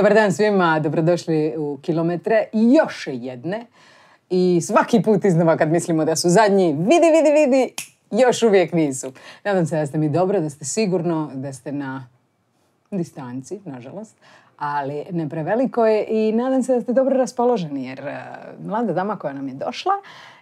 Dobar dan svima, dobrodošli u Kilometre još jedne. I svaki put iznova kad mislimo da su zadnji, vidi, vidi, vidi, još uvijek nisu. Nadam se da ste mi dobro, da ste sigurno, da ste na distanci, nažalost, ali ne preveliko je i nadam se da ste dobro raspoloženi, jer e, mlada dama koja nam je došla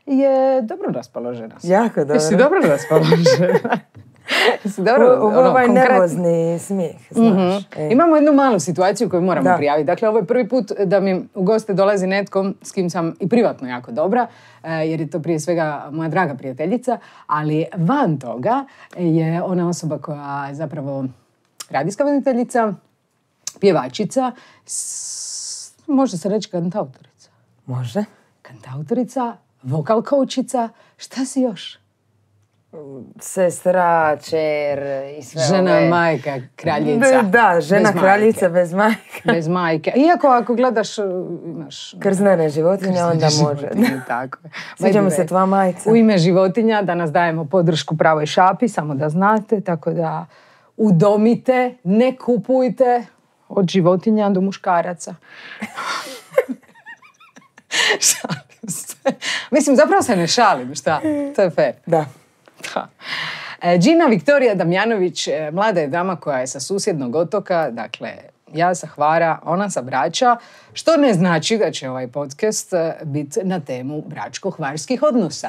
je dobro raspoložena. Jako dobro. Jesi dobro raspoložena? Dobro, ono, ovaj nervozni smijeh, mhm. znaš. E. Imamo jednu malu situaciju koju moramo prijaviti. Dakle, ovo je prvi put da mi u goste dolazi netko s kim sam i privatno jako dobra, e, jer je to prije svega moja draga prijateljica, ali van toga je ona osoba koja je zapravo radijska voditeljica, pjevačica, može se reći kantautorica. Može. Kantautorica, vokal koučica, šta si još? sestra, čer i sve Žena, majka, kraljica. Da, žena, kraljica majke. bez majke. Bez majke. Iako ako gledaš, uh, imaš... Krznane životinje, onda može. Tako. Sviđamo se tva majca U ime životinja da nas dajemo podršku pravoj šapi, samo da znate, tako da udomite, ne kupujte od životinja do muškaraca. Šalim se. Mislim, zapravo se ne šalim, šta? To je fair. Da. Da. E, Viktorija Damjanović, e, mlada je dama koja je sa susjednog otoka, dakle ja sa Hvara, ona sa Brača, što ne znači da će ovaj podcast e, biti na temu bračko-hvarskih odnosa.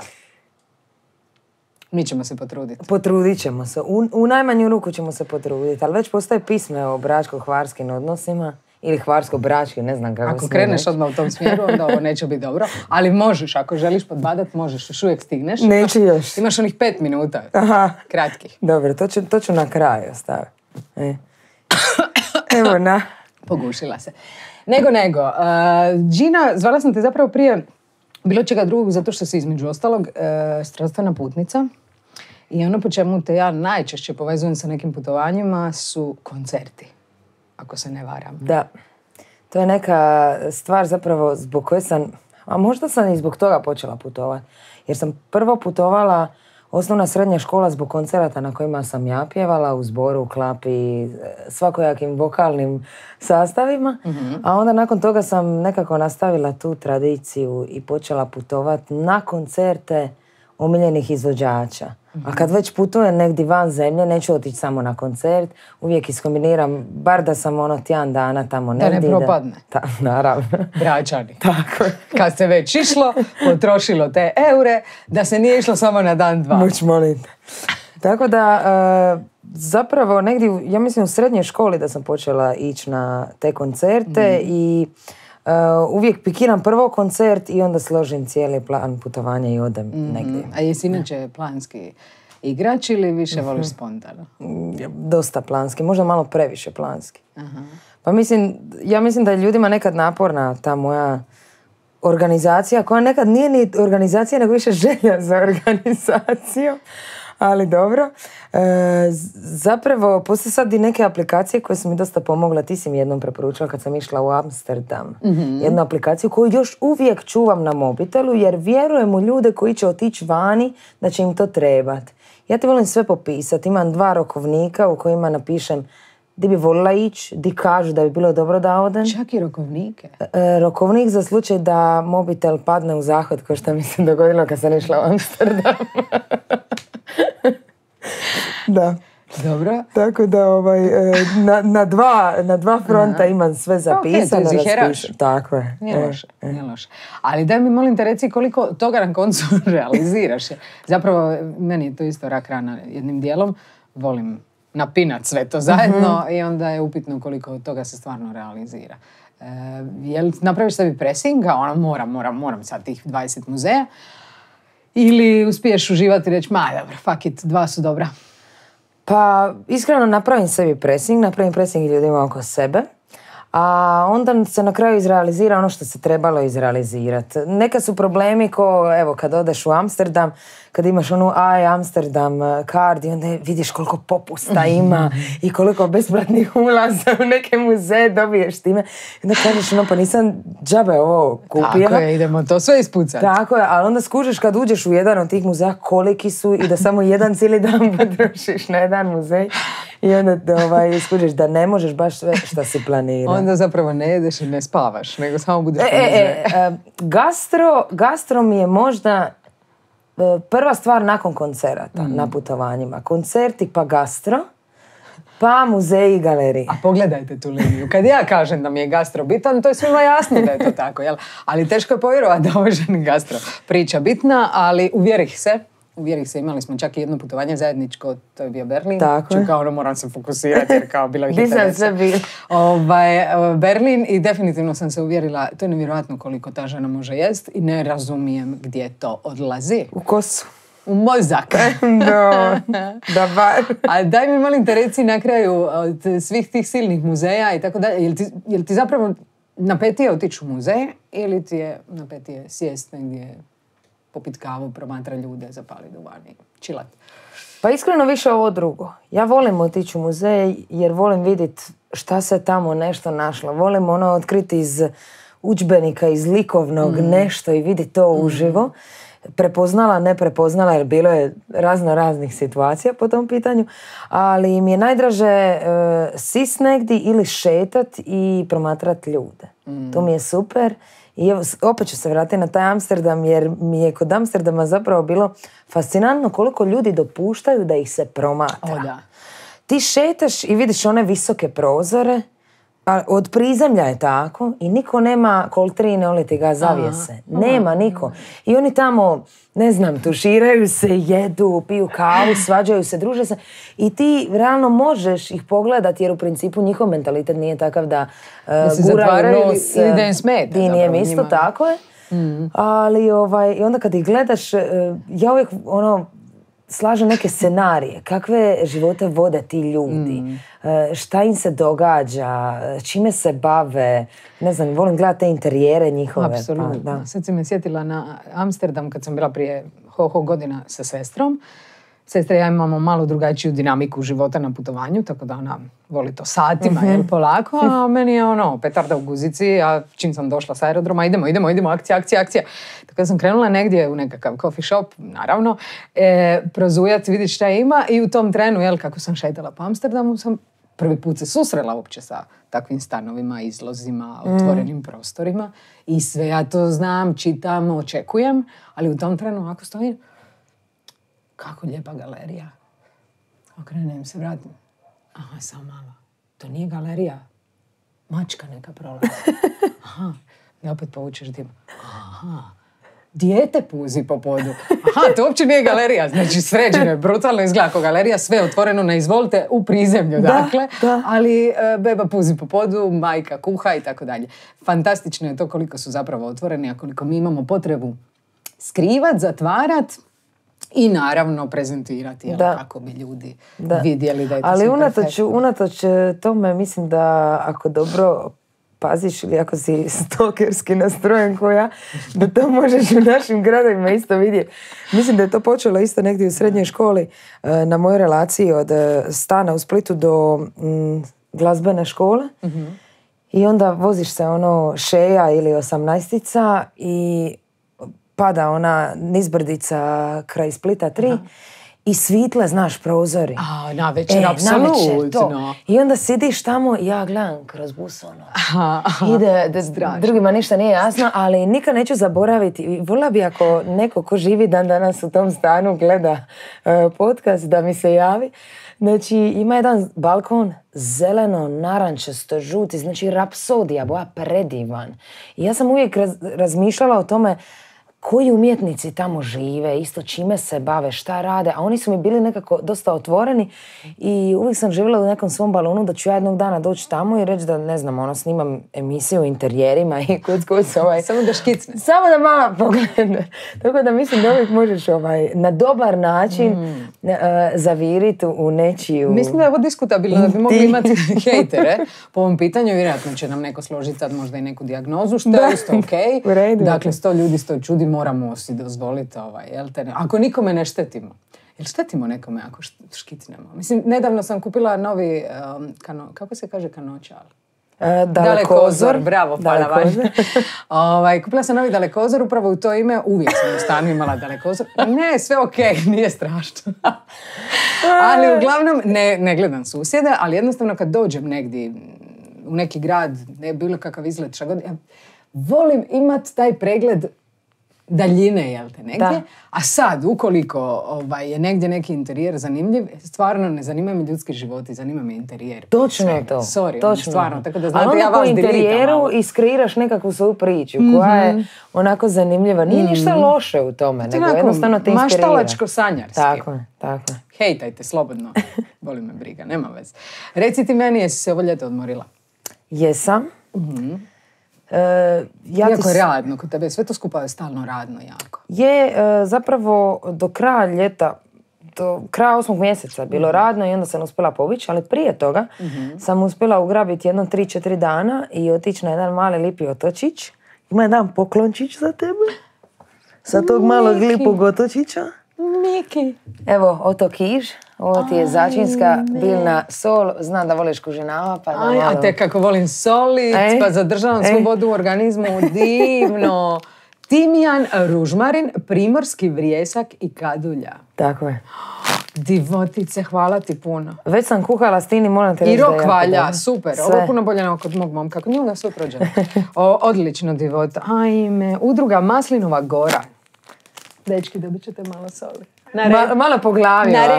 Mi ćemo se potruditi. Potrudit ćemo se. U, u najmanju ruku ćemo se potruditi, ali već postoje pisme o bračko-hvarskim odnosima ili hvarsko-brački, ne znam kako Ako kreneš odmah u tom smjeru, onda ovo neće biti dobro. Ali možeš, ako želiš podbadat, možeš, još uvijek stigneš. Neću još. Imaš onih pet minuta, Aha. kratkih. Dobro, to ću, to ću na kraju ostaviti. E. Evo na. Pogušila se. Nego, nego. Uh, Gina, zvala sam te zapravo prije bilo čega drugog, zato što si između ostalog uh, e, strastvena putnica. I ono po čemu te ja najčešće povezujem sa nekim putovanjima su koncerti ako se ne varam. Da. To je neka stvar zapravo zbog koje sam, a možda sam i zbog toga počela putovati. Jer sam prvo putovala osnovna srednja škola zbog koncerata na kojima sam ja pjevala u zboru, klapi, svakojakim vokalnim sastavima. Mhm. A onda nakon toga sam nekako nastavila tu tradiciju i počela putovati na koncerte omiljenih izvođača. A kad već putujem negdje van zemlje, neću otići samo na koncert, uvijek iskombiniram, bar da sam ono tjedan dana tamo negdje. Da ne propadne. Da, naravno. Tako. Kad se već išlo, potrošilo te eure, da se nije išlo samo na dan dva. Moć molim Tako da, e, zapravo negdje, ja mislim u srednjoj školi da sam počela ići na te koncerte mhm. i Uh, uvijek pikiram prvo koncert i onda složim cijeli plan putovanja i odem mhm. negdje. A jesi inače planski igrač ili više voliš mhm. spontano? Mm, dosta planski, možda malo previše planski. Aha. Pa mislim, ja mislim da je ljudima nekad naporna ta moja organizacija koja nekad nije ni organizacija nego više želja za organizaciju ali dobro. E, zapravo, postoje sad i neke aplikacije koje su mi dosta pomogle. Ti si mi jednom preporučila kad sam išla u Amsterdam. Mhm. Jednu aplikaciju koju još uvijek čuvam na mobitelu jer vjerujem u ljude koji će otići vani da će im to trebati. Ja ti volim sve popisati. Imam dva rokovnika u kojima napišem di bi volila ići, di kažu da bi bilo dobro da odem. Čak i rokovnike. E, e, rokovnik za slučaj da mobitel padne u zahod, ko što mi se dogodilo kad sam išla u Amsterdam. da. Dobro. Tako da ovaj, e, na, na, dva, na dva fronta Aha. imam sve zapisano. Okay, to je Tako je. Nije loše, Ali daj mi molim te reci koliko toga na koncu realiziraš. Zapravo, meni je to isto rak rana jednim dijelom. Volim napinat sve to zajedno mhm. i onda je upitno koliko toga se stvarno realizira. E, jel napraviš sebi presinga, ono moram, moram, moram sad tih 20 muzeja, ili uspiješ uživati i reći, ma dobro, fuck it, dva su dobra. Pa, iskreno napravim sebi presing. napravim pressing ljudima oko sebe a onda se na kraju izrealizira ono što se trebalo izrealizirati. Neka su problemi ko, evo, kad odeš u Amsterdam, kad imaš onu aj Amsterdam e, card i onda vidiš koliko popusta ima i koliko besplatnih ulaza u neke muzeje dobiješ time. I onda kažeš no, pa nisam džabe ovo kupila. Tako je, idemo to sve ispucati. Tako je, ali onda skužeš kad uđeš u jedan od tih muzeja koliki su i da samo jedan cijeli dan potrošiš na jedan muzej. I onda te, ovaj, da ne možeš baš sve što si planirao. Onda zapravo ne jedeš i ne spavaš, nego samo budeš... E, e, e, e gastro, gastro mi je možda e, prva stvar nakon koncerata mm. na putovanjima. Koncerti pa gastro, pa muzeji i galerije. A pogledajte tu liniju. Kad ja kažem da mi je gastro bitan, to je svima jasno da je to tako. Jel? Ali teško je povjerovati da ovo gastro priča bitna, ali uvjerih se uvjeri se, imali smo čak i jedno putovanje zajedničko, to je bio Berlin. Tako je. ono moram se fokusirati jer kao bila bih ovaj, e, Berlin i definitivno sam se uvjerila, to je nevjerojatno koliko ta žena može jest i ne razumijem gdje to odlazi. U kosu. U mozak. no, da bar. A daj mi molim te reci na kraju od svih tih silnih muzeja i tako dalje, jel ti, ti zapravo napetije otići u muzej ili ti je napetije sjest negdje popit kavu, promatra ljude, zapali duvan čilat. Pa iskreno više ovo drugo. Ja volim otići u muzej jer volim vidjeti šta se tamo nešto našlo. Volim ono otkriti iz učbenika, iz likovnog mm. nešto i vidjeti to mm. uživo. Prepoznala, ne prepoznala jer bilo je razno raznih situacija po tom pitanju. Ali mi je najdraže e, sis negdje ili šetat i promatrat ljude. Mm. To mi je super i opet ću se vratiti na taj Amsterdam jer mi je kod Amsterdama zapravo bilo fascinantno koliko ljudi dopuštaju da ih se promatra. da. Ti šetaš i vidiš one visoke prozore, pa od prizemlja je tako i niko nema koltrine, oliti ti ga zavijese. Nema niko. I oni tamo, ne znam, tuširaju se, jedu, piju kavu, svađaju se, druže se. I ti realno možeš ih pogledati jer u principu njihov mentalitet nije takav da uh, da eh, guraju nos. da im smeta. nije isto, tako je. Mm. Ali ovaj, i onda kad ih gledaš, eh, ja uvijek ono, slažu neke scenarije, kakve živote vode ti ljudi, mm. e, šta im se događa, čime se bave, ne znam, volim gledati te interijere njihove. Pa Apsolutno. Pa, Sad si me sjetila na Amsterdam kad sam bila prije ho, ho godina sa sestrom sestra ja imamo malo drugačiju dinamiku života na putovanju, tako da ona voli to satima, uh polako, a mhm. meni je ono, petarda u guzici, a čim sam došla sa aerodroma, idemo, idemo, idemo, akcija, akcija, akcija. Tako da sam krenula negdje u nekakav coffee shop, naravno, e, prozujat, vidjeti šta ima i u tom trenu, jel, kako sam šetala po Amsterdamu, sam prvi put se susrela uopće sa takvim stanovima, izlozima, mhm. otvorenim prostorima i sve ja to znam, čitam, očekujem, ali u tom trenu ako stojim, kako lijepa galerija. Okrenem se, vratim. Aha, samo malo. To nije galerija. Mačka neka prolazi. Aha. I opet povučeš Aha. Dijete puzi po podu. Aha, to uopće nije galerija. Znači, sređeno je, brutalno izgleda ako galerija. Sve je otvoreno na izvolite u prizemlju, dakle. Ali e, beba puzi po podu, majka kuha i tako dalje. Fantastično je to koliko su zapravo otvoreni, a koliko mi imamo potrebu skrivat, zatvarat, i naravno prezentirati jel, kako bi ljudi da. vidjeli da je to Ali unatoč, e, tome mislim da ako dobro paziš ili ako si stokerski nastrojen koja, da to možeš u našim gradovima isto vidjeti. Mislim da je to počelo isto negdje u srednjoj školi e, na mojoj relaciji od e, stana u Splitu do mm, glazbene škole. Mhm. I onda voziš se ono šeja ili osamnaestica i pada ona nizbrdica kraj Splita 3 i svitle, znaš, prozori. A, na večer, e, apsolutno. to. I onda sidiš tamo i ja gledam kroz bus ono. Ide, da drugima ništa nije jasno, ali nikad neću zaboraviti. vola bi ako neko ko živi dan danas u tom stanu gleda uh, podcast da mi se javi. Znači, ima jedan balkon zeleno, narančasto, žuti, znači rapsodija, boja predivan. I ja sam uvijek raz, razmišljala o tome koji umjetnici tamo žive, isto čime se bave, šta rade, a oni su mi bili nekako dosta otvoreni i uvijek sam živjela u nekom svom balonu da ću ja jednog dana doći tamo i reći da ne znam, ono snimam emisiju u interijerima i kuc kuc ovaj, Samo da škicne. Samo da mala pogleda. Tako da mislim da uvijek možeš ovaj, na dobar način mm. E, zaviriti u nečiju... Mislim da je ovo diskutabilno da bi mogli imati hejtere po ovom pitanju. Vjerojatno će nam neko složiti sad možda i neku dijagnozu što je isto ok. Dakle, sto ljudi, sto čudi moramo si dozvoliti ovaj, jel te ne? Ako nikome ne štetimo. Jel štetimo nekome ako škitnemo? Mislim, nedavno sam kupila novi, kako se kaže kanočal? E, dalekozor, bravo, hvala ovaj, kupila sam novi dalekozor, upravo u to ime, uvijek sam u stanu imala dalekozor. Ne, sve ok, nije strašno. E. ali uglavnom, ne, gledam susjede, ali jednostavno kad dođem negdje u neki grad, ne bilo kakav izgled, šta god, ja volim imat taj pregled daljine, jel te, negdje. A sad, ukoliko ovaj, je negdje neki interijer zanimljiv, stvarno ne zanima me ljudski životi, zanima me interijer. Točno je to. Sorry, ono, Točno. Ono, stvarno, tako da znate, ja vas po interijeru iskreiraš nekakvu svoju priču koja je mhm. onako zanimljiva. Nije mhm. ništa loše u tome, nego jednostavno te inspirira. Maštalačko sanjarski. Tako je, tako je. Hejtajte, slobodno. Boli me briga, nema vez. Reci ti meni, jesi se ovo ljeto odmorila? Jesam. mm E, ja je radno, kod tebe sve to skupa je stalno radno jako. Je, e, zapravo do kraja ljeta, do kraja osmog mjeseca bilo mhm. radno i onda sam uspjela pobići, ali prije toga mhm. sam uspjela ugrabiti jedno 3-4 dana i otići na jedan mali lipi otočić. Ima jedan poklončić za tebe. Sa tog malog lipog otočića. Miki. Evo, otok ovo ti je začinska bilna biljna sol. Znam da voliš kuženava, pa da te kako volim solic, e, pa zadržavam e. svu vodu u organizmu. Divno! Timijan, ružmarin, primorski vrijesak i kadulja. Tako je. Divotice, hvala ti puno. Već sam kuhala s Tini, moram te I rok valja, super. Ovo je puno bolje nego kod mog momka, kod njega sve odlično divota. Ajme, udruga Maslinova gora. Dečki, dobit ćete malo soli. Na Ma, malo po glavi. Na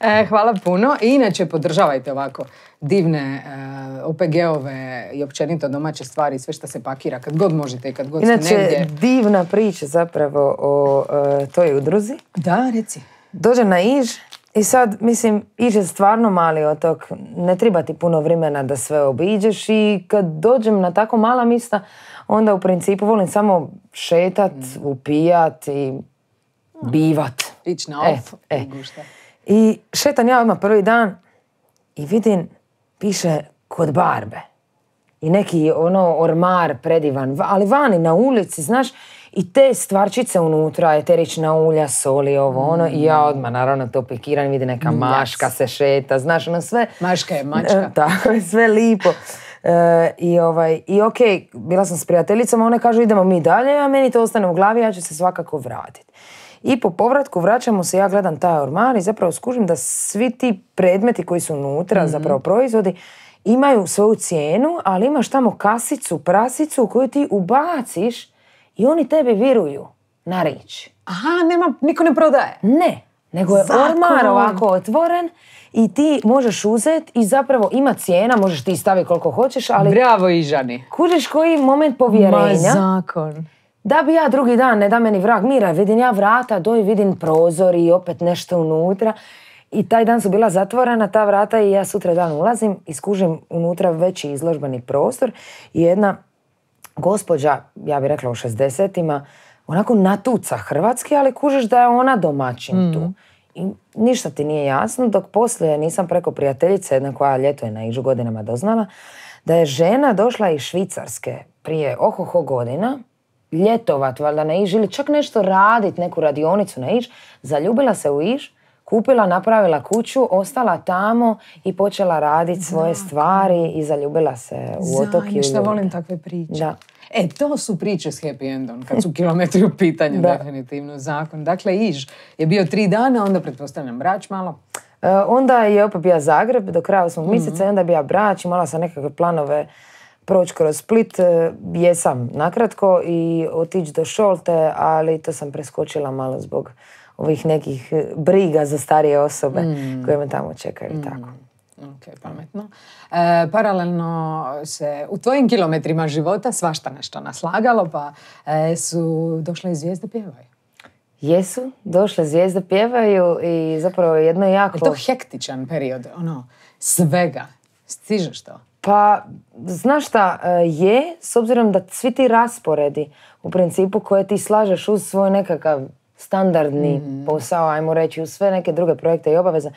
e, hvala puno. I inače podržavajte ovako divne uh, OPG-ove i općenito domaće stvari, sve što se pakira kad god možete i kad god inače, negdje. Inače, divna priča zapravo o e, toj udruzi. Da, reci. Dođe na Iž i sad, mislim, Iž je stvarno mali otok. Ne treba ti puno vremena da sve obiđeš i kad dođem na tako mala mista, onda u principu volim samo šetat, upijat i bivat. Ići na e, e. I šetam ja odmah prvi dan i vidim, piše kod barbe. I neki ono ormar predivan, ali vani na ulici, znaš, i te stvarčice unutra, eterična ulja, soli, ovo, ono, i ja odmah, naravno, to pikiram, vidi neka mm, maška se šeta, znaš, ono sve... Maška je mačka. tako sve lipo. E, I ovaj, i ok, bila sam s prijateljicama, one kažu idemo mi dalje, a meni to ostane u glavi, ja ću se svakako vratiti. I po povratku vraćamo se, ja gledam taj ormar i zapravo skužim da svi ti predmeti koji su unutra, mhm. zapravo proizvodi, imaju svoju cijenu, ali imaš tamo kasicu, prasicu koju ti ubaciš i oni tebi viruju na rič. Aha, nema, niko ne prodaje? Ne, nego je ormar ovako otvoren i ti možeš uzeti i zapravo ima cijena, možeš ti staviti koliko hoćeš, ali... Bravo Ižani! Kužiš koji moment povjerenja... zakon! Da bi ja drugi dan, ne da meni vrag mira, vidim ja vrata, doj vidim prozor i opet nešto unutra. I taj dan su bila zatvorena ta vrata i ja sutra dan ulazim i skužim unutra veći izložbeni prostor i jedna gospođa, ja bih rekla u 60 onako natuca hrvatski, ali kužiš da je ona domaćin mm. tu. I ništa ti nije jasno, dok poslije nisam preko prijateljice, jedna koja ljeto je na Ižu godinama doznala, da je žena došla iz Švicarske prije ohoho godina, ljetovat, valjda na Iš, ili čak nešto radit, neku radionicu na Iš, zaljubila se u Iš, kupila, napravila kuću, ostala tamo i počela raditi svoje stvari i zaljubila se u otok i u volim takve priče. E, to su priče s happy endom, kad su kilometri u pitanju, da. definitivno, zakon. Dakle, Iš je bio tri dana, onda pretpostavljam brač malo. E, onda je opet bio Zagreb, do kraja osmog mhm. mjeseca, mm-hmm. i onda je bio brač, imala sam nekakve planove proći kroz Split, e, jesam nakratko i otići do Šolte, ali to sam preskočila malo zbog ovih nekih e, briga za starije osobe mm. koje me tamo čekaju. Mm. Tako. Ok, pametno. E, paralelno se u tvojim kilometrima života svašta nešto naslagalo, pa e, su došle i zvijezde pjevaju. Jesu, došle zvijezde pjevaju i zapravo jedno jako... Je to hektičan period, ono, svega. Stižeš to? Pa, znaš šta, e, je, s obzirom da svi ti rasporedi, u principu koje ti slažeš uz svoj nekakav standardni mhm. posao, ajmo reći, uz sve neke druge projekte i obaveze, e,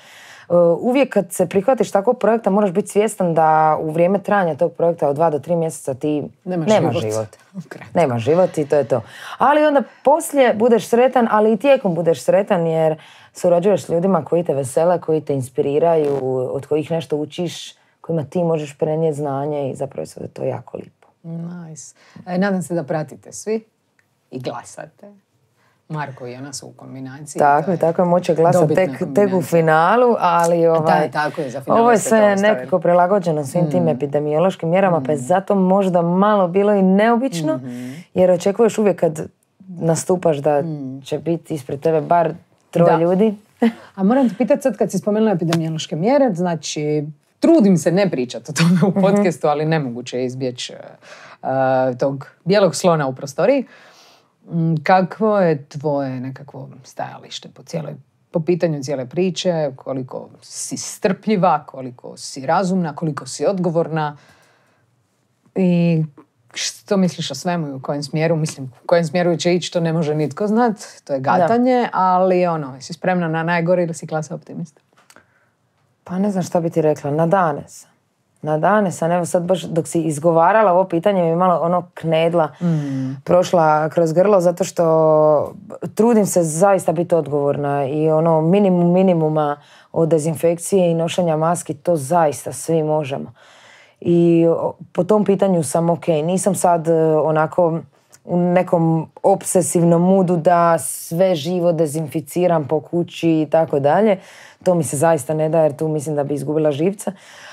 uvijek kad se prihvatiš takvog projekta moraš biti svjestan da u vrijeme trajanja tog projekta od dva do tri mjeseca ti nema, nema život. Nema život i to je to. Ali onda poslije budeš sretan, ali i tijekom budeš sretan jer surađuješ s ljudima koji te vesele, koji te inspiriraju, od kojih nešto učiš kojima ti možeš prenijeti znanje i zapravo je to jako lijepo. Nice. E, nadam se da pratite svi i glasate. Marko i ona su u kombinaciji. Tako je, tako je, moće glasati tek, tek u finalu, ali ovaj, da, tako je, za ovo je sve nekako prilagođeno svim tim mm. epidemiološkim mjerama, pa je mm. zato možda malo bilo i neobično, mhm. jer očekuješ uvijek kad nastupaš da mm. će biti ispred tebe bar troje ljudi. A moram te pitati sad kad si spomenula epidemiološke mjere, znači trudim se ne pričati o tome u mhm. podcastu, ali nemoguće je izbjeći e, e, tog bijelog slona u prostoriji. Mm, kakvo je tvoje nekakvo stajalište po cijeloj po pitanju cijele priče, koliko si strpljiva, koliko si razumna, koliko si odgovorna i što misliš o svemu i u kojem smjeru, mislim u kojem smjeru će ići, to ne može nitko znat, to je gatanje, ali ono, si spremna na najgore ili si klasa optimista? Pa ne znam šta bi ti rekla, na dane sam. Na dane sam, evo sad baš dok si izgovarala ovo pitanje mi malo ono knedla mm. prošla kroz grlo zato što trudim se zaista biti odgovorna i ono minimum minimuma od dezinfekcije i nošenja maski to zaista svi možemo. I po tom pitanju sam ok, nisam sad e, onako u nekom obsesivnom mudu da sve živo dezinficiram po kući i tako dalje. To mi se zaista ne da jer tu mislim da bi izgubila živce.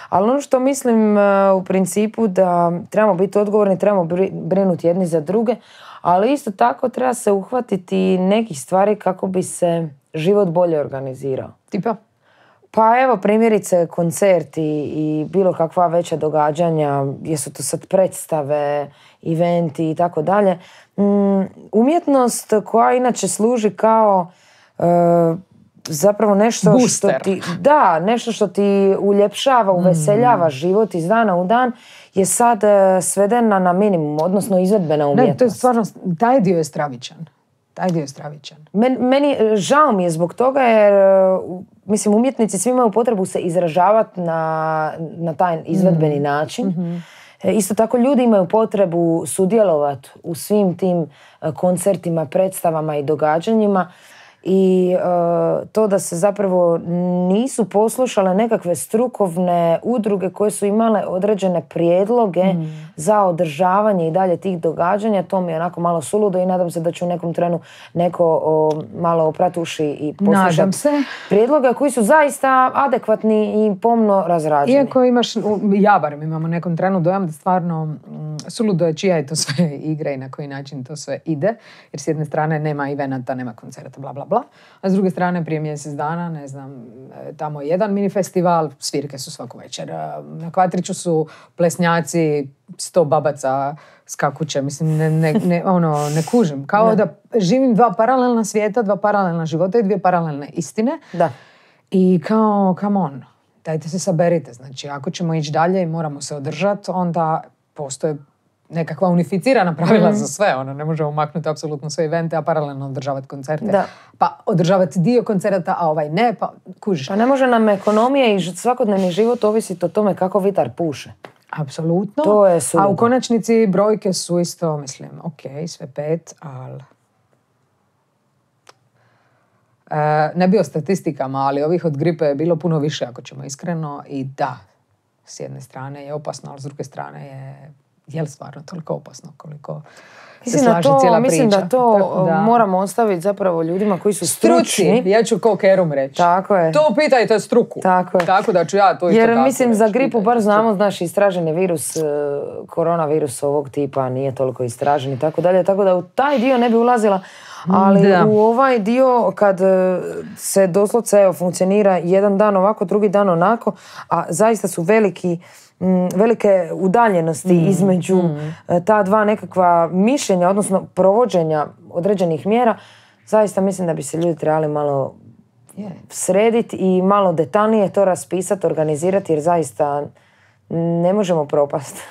Ali ono što mislim e, u principu da trebamo biti odgovorni, trebamo brinuti jedni za druge, ali isto tako treba se uhvatiti nekih stvari kako bi se život bolje organizirao. Tipa? Pa evo primjerice koncerti i bilo kakva veća događanja, jesu to sad predstave, eventi i tako dalje. Mm, umjetnost koja inače služi kao e, zapravo nešto što ti, da, nešto što ti uljepšava, mm. uveseljava život iz dana u dan je sad e, svedena na minimum, odnosno izvedbena umjetnost. Ne, to je stvarno, taj dio je stravičan. Taj dio je stravičan. Men, meni, e, žao mi je zbog toga jer, e, mislim, umjetnici svi imaju potrebu se izražavati na, na taj izvedbeni mm. način. Mhm. Isto tako ljudi imaju potrebu sudjelovati u svim tim koncertima, predstavama i događanjima i e, to da se zapravo nisu poslušale nekakve strukovne udruge koje su imale određene prijedloge mm. za održavanje i dalje tih događanja, to mi je onako malo suludo i nadam se da će u nekom trenu neko o, malo opratuši i poslušati se. prijedloge koji su zaista adekvatni i pomno razrađeni. Iako imaš, ja barem imam u nekom trenu dojam da stvarno mm, suludo je čija je to sve igra i na koji način to sve ide, jer s jedne strane nema evenata, nema koncerta, bla bla bla a s druge strane prije mjesec dana, ne znam, e, tamo jedan mini festival, svirke su svaku večer. E, na Kvatriću su plesnjaci, sto babaca skakuće, mislim, ne, ne, ono, ne kužim. Kao da. živim dva paralelna svijeta, dva paralelna života i dvije paralelne istine. Da. I kao, come on, dajte se saberite. Znači, ako ćemo ići dalje i moramo se održati, onda postoje nekakva unificirana pravila za mhm. sve. Ono, ne možemo maknuti apsolutno sve evente, a paralelno održavati koncerte. Pa održavati dio koncerta, a ovaj ne, pa kužiš. Pa ne može nam ekonomija i svakodnevni život ovisiti o tome kako vitar puše. Apsolutno. To je A u konačnici brojke su isto, mislim, ok, sve pet, ali... E, ne bio statistikama, ali ovih od gripe je bilo puno više, ako ćemo iskreno. I da, s jedne strane je opasno, ali s druge strane je je li stvarno toliko opasno koliko se cijela priča. Mislim da to moramo ostaviti zapravo ljudima koji su stručni. Struci, ja ću ko Kerum reći. Tako je. To pitajte struku. Tako je. Tako da ću ja to isto Jer mislim za gripu bar znamo, znaš, istraženi virus, e, koronavirus ovog tipa nije toliko istražen i tako dalje. Tako da u taj dio ne bi ulazila, ali u ovaj dio kad e, se doslovce evo, funkcionira jedan dan ovako, drugi dan onako, a zaista su veliki velike udaljenosti mm, između mm. E, ta dva nekakva mišljenja, odnosno provođenja određenih mjera, zaista mislim da bi se ljudi trebali malo srediti i malo detaljnije to raspisati, organizirati jer zaista ne možemo propasti.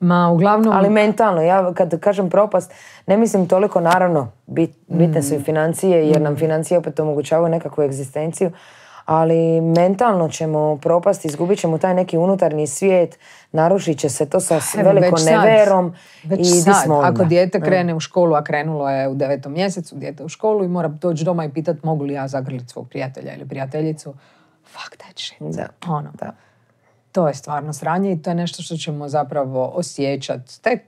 Ma, uglavnom... Ali mentalno, ja kad kažem propast, ne mislim toliko, naravno, bit, bitne su i financije, jer nam mm. financije opet omogućavaju nekakvu egzistenciju, ali mentalno ćemo propast, izgubit ćemo taj neki unutarnji svijet, narušit će se to sa velikom neverom već i sad, smo Ako dijete krene u školu, a krenulo je u devetom mjesecu, dijete u školu i mora doći doma i pitati mogu li ja zagrliti svog prijatelja ili prijateljicu, fuck that shit. Ono. Da to je stvarno sranje i to je nešto što ćemo zapravo osjećati tek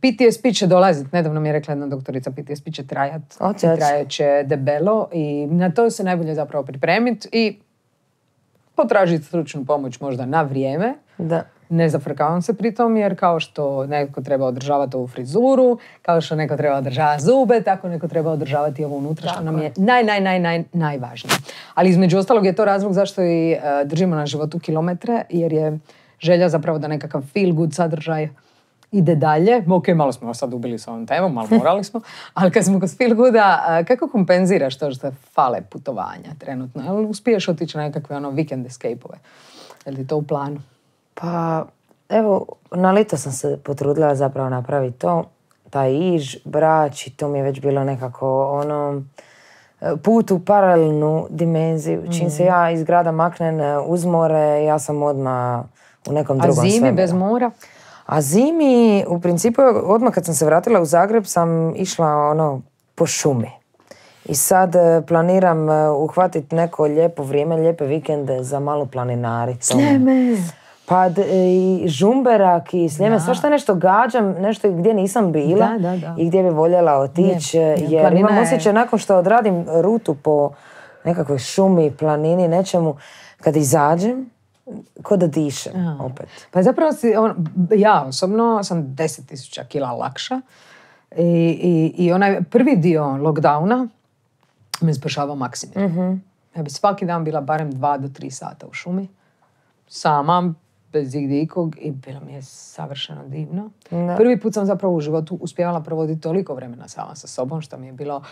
PTSP će dolaziti, nedavno mi je rekla jedna doktorica, PTSP će trajat, trajat će debelo i na to se najbolje zapravo pripremiti i potražiti stručnu pomoć možda na vrijeme. Da. Ne zafrkavam se pritom jer kao što neko treba održavati ovu frizuru, kao što neko treba održavati zube, tako neko treba održavati ovo unutra što nam je naj, naj, naj, naj, najvažnije. Ali između ostalog je to razlog zašto i e, držimo na životu kilometre jer je želja zapravo da nekakav feel good sadržaj ide dalje. Ok, malo smo sad ubili s ovom temom, malo morali smo, ali kad smo kod feel gooda, e, kako kompenziraš to što fale putovanja trenutno? Jel uspiješ otići na nekakve ono, weekend escape-ove? Je to u planu? Pa evo, na lito sam se potrudila zapravo napraviti to. Taj iž, brać i to mi je već bilo nekako ono put u paralelnu dimenziju. Čim se mhm. ja iz grada maknem eh, uz more, ja sam odmah u nekom A zimi bez mora? A zimi, u principu, odmah kad sam se vratila u Zagreb, sam išla ono po šumi. I sad eh, planiram eh, uhvatiti neko lijepo vrijeme, lijepe vikende za malu planinaricu. Pa i Žumberak i Sljeme, sve što nešto gađam, nešto gdje nisam bila i gdje bi voljela otići. E, jer imam osjećaj nakon što odradim rutu po nekakvoj šumi, planini, nečemu, kad izađem, ko da dišem opet. Pa zapravo si, ja osobno sam 10.000 kila lakša i, i, i onaj prvi dio lockdowna me zbršava maksimum. Mhm. Ja bi svaki dan bila barem dva do tri sata u šumi. Sama, bez igdje ikog i bilo mi je savršeno divno. Da. Prvi put sam zapravo u životu uspjevala provoditi toliko vremena sama sa sobom, što mi je bilo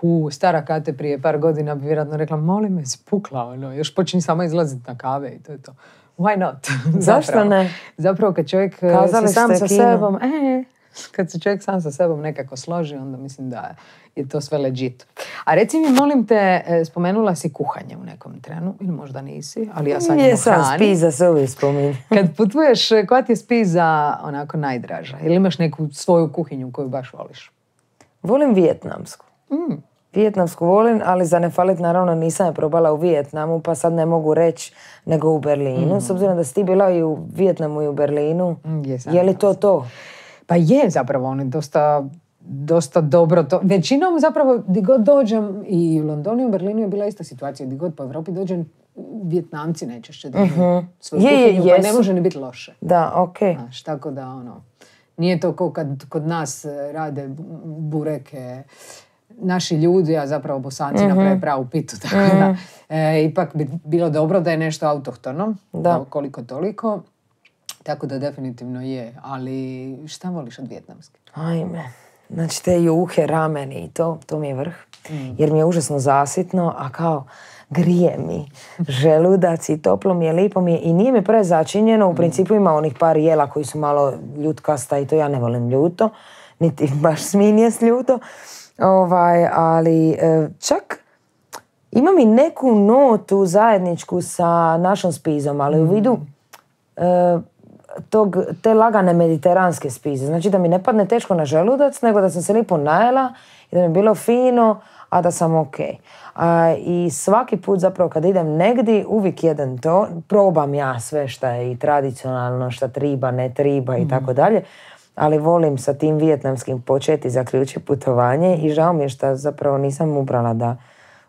hu, stara kate prije par godina bi vjerojatno rekla, molim me, spukla, ono, još počinj sama izlaziti na kave i to je to. Why not? Zašto ne? Zapravo kad čovjek e, Kazali sam sa kino. sebom, e, kad se čovjek sam sa sebom nekako složi, onda mislim da je to sve legit. A reci mi, molim te, e, spomenula si kuhanje u nekom trenu, ili možda nisi, ali ja sam o spiza se uvijek spominje. Kad putuješ, e, koja ti je spiza onako najdraža? Ili imaš neku svoju kuhinju koju baš voliš? Volim vijetnamsku. Mm. Vijetnamsku volim, ali za ne naravno nisam je probala u Vijetnamu, pa sad ne mogu reći nego u Berlinu. Mm. S obzirom da si ti bila i u Vijetnamu i u Berlinu, mm, je li to to? Pa je zapravo, on dosta, dosta dobro to. Većinom zapravo, gdje god dođem i u Londonu i u Berlinu je bila ista situacija, gdje god po Europi dođem, Vjetnamci najčešće dođu mhm. uh je, je, pa ne može ni biti loše. Da, tako da ono, nije to kao kad kod nas eh, rade bureke, naši ljudi, a zapravo bosanci mm-hmm. naprave pravu pitu, tako da e, ipak bi bilo dobro da je nešto autohtono, da. koliko toliko. Tako da definitivno je, ali šta voliš od vjetnamske? Ajme, znači te juhe, rameni i to, to mi je vrh. Mm. Jer mi je užasno zasitno, a kao grije mi želudac i toplo mi je, lipo mi je i nije mi prezačinjeno. U mm. principu ima onih par jela koji su malo ljutkasta i to ja ne volim ljuto, niti baš sminje s ljuto. Ovaj, ali e, čak imam i neku notu zajedničku sa našom spizom, ali u mm. vidu e, tog, te lagane mediteranske spize. Znači da mi ne padne teško na želudac, nego da sam se lipo najela i da mi je bilo fino, a da sam ok. A, I svaki put zapravo kad idem negdje, uvijek jedan to, probam ja sve što je i tradicionalno, što triba, ne triba i mhm. tako dalje, ali volim sa tim vijetnamskim početi zaključiti putovanje i žao mi je što zapravo nisam ubrala da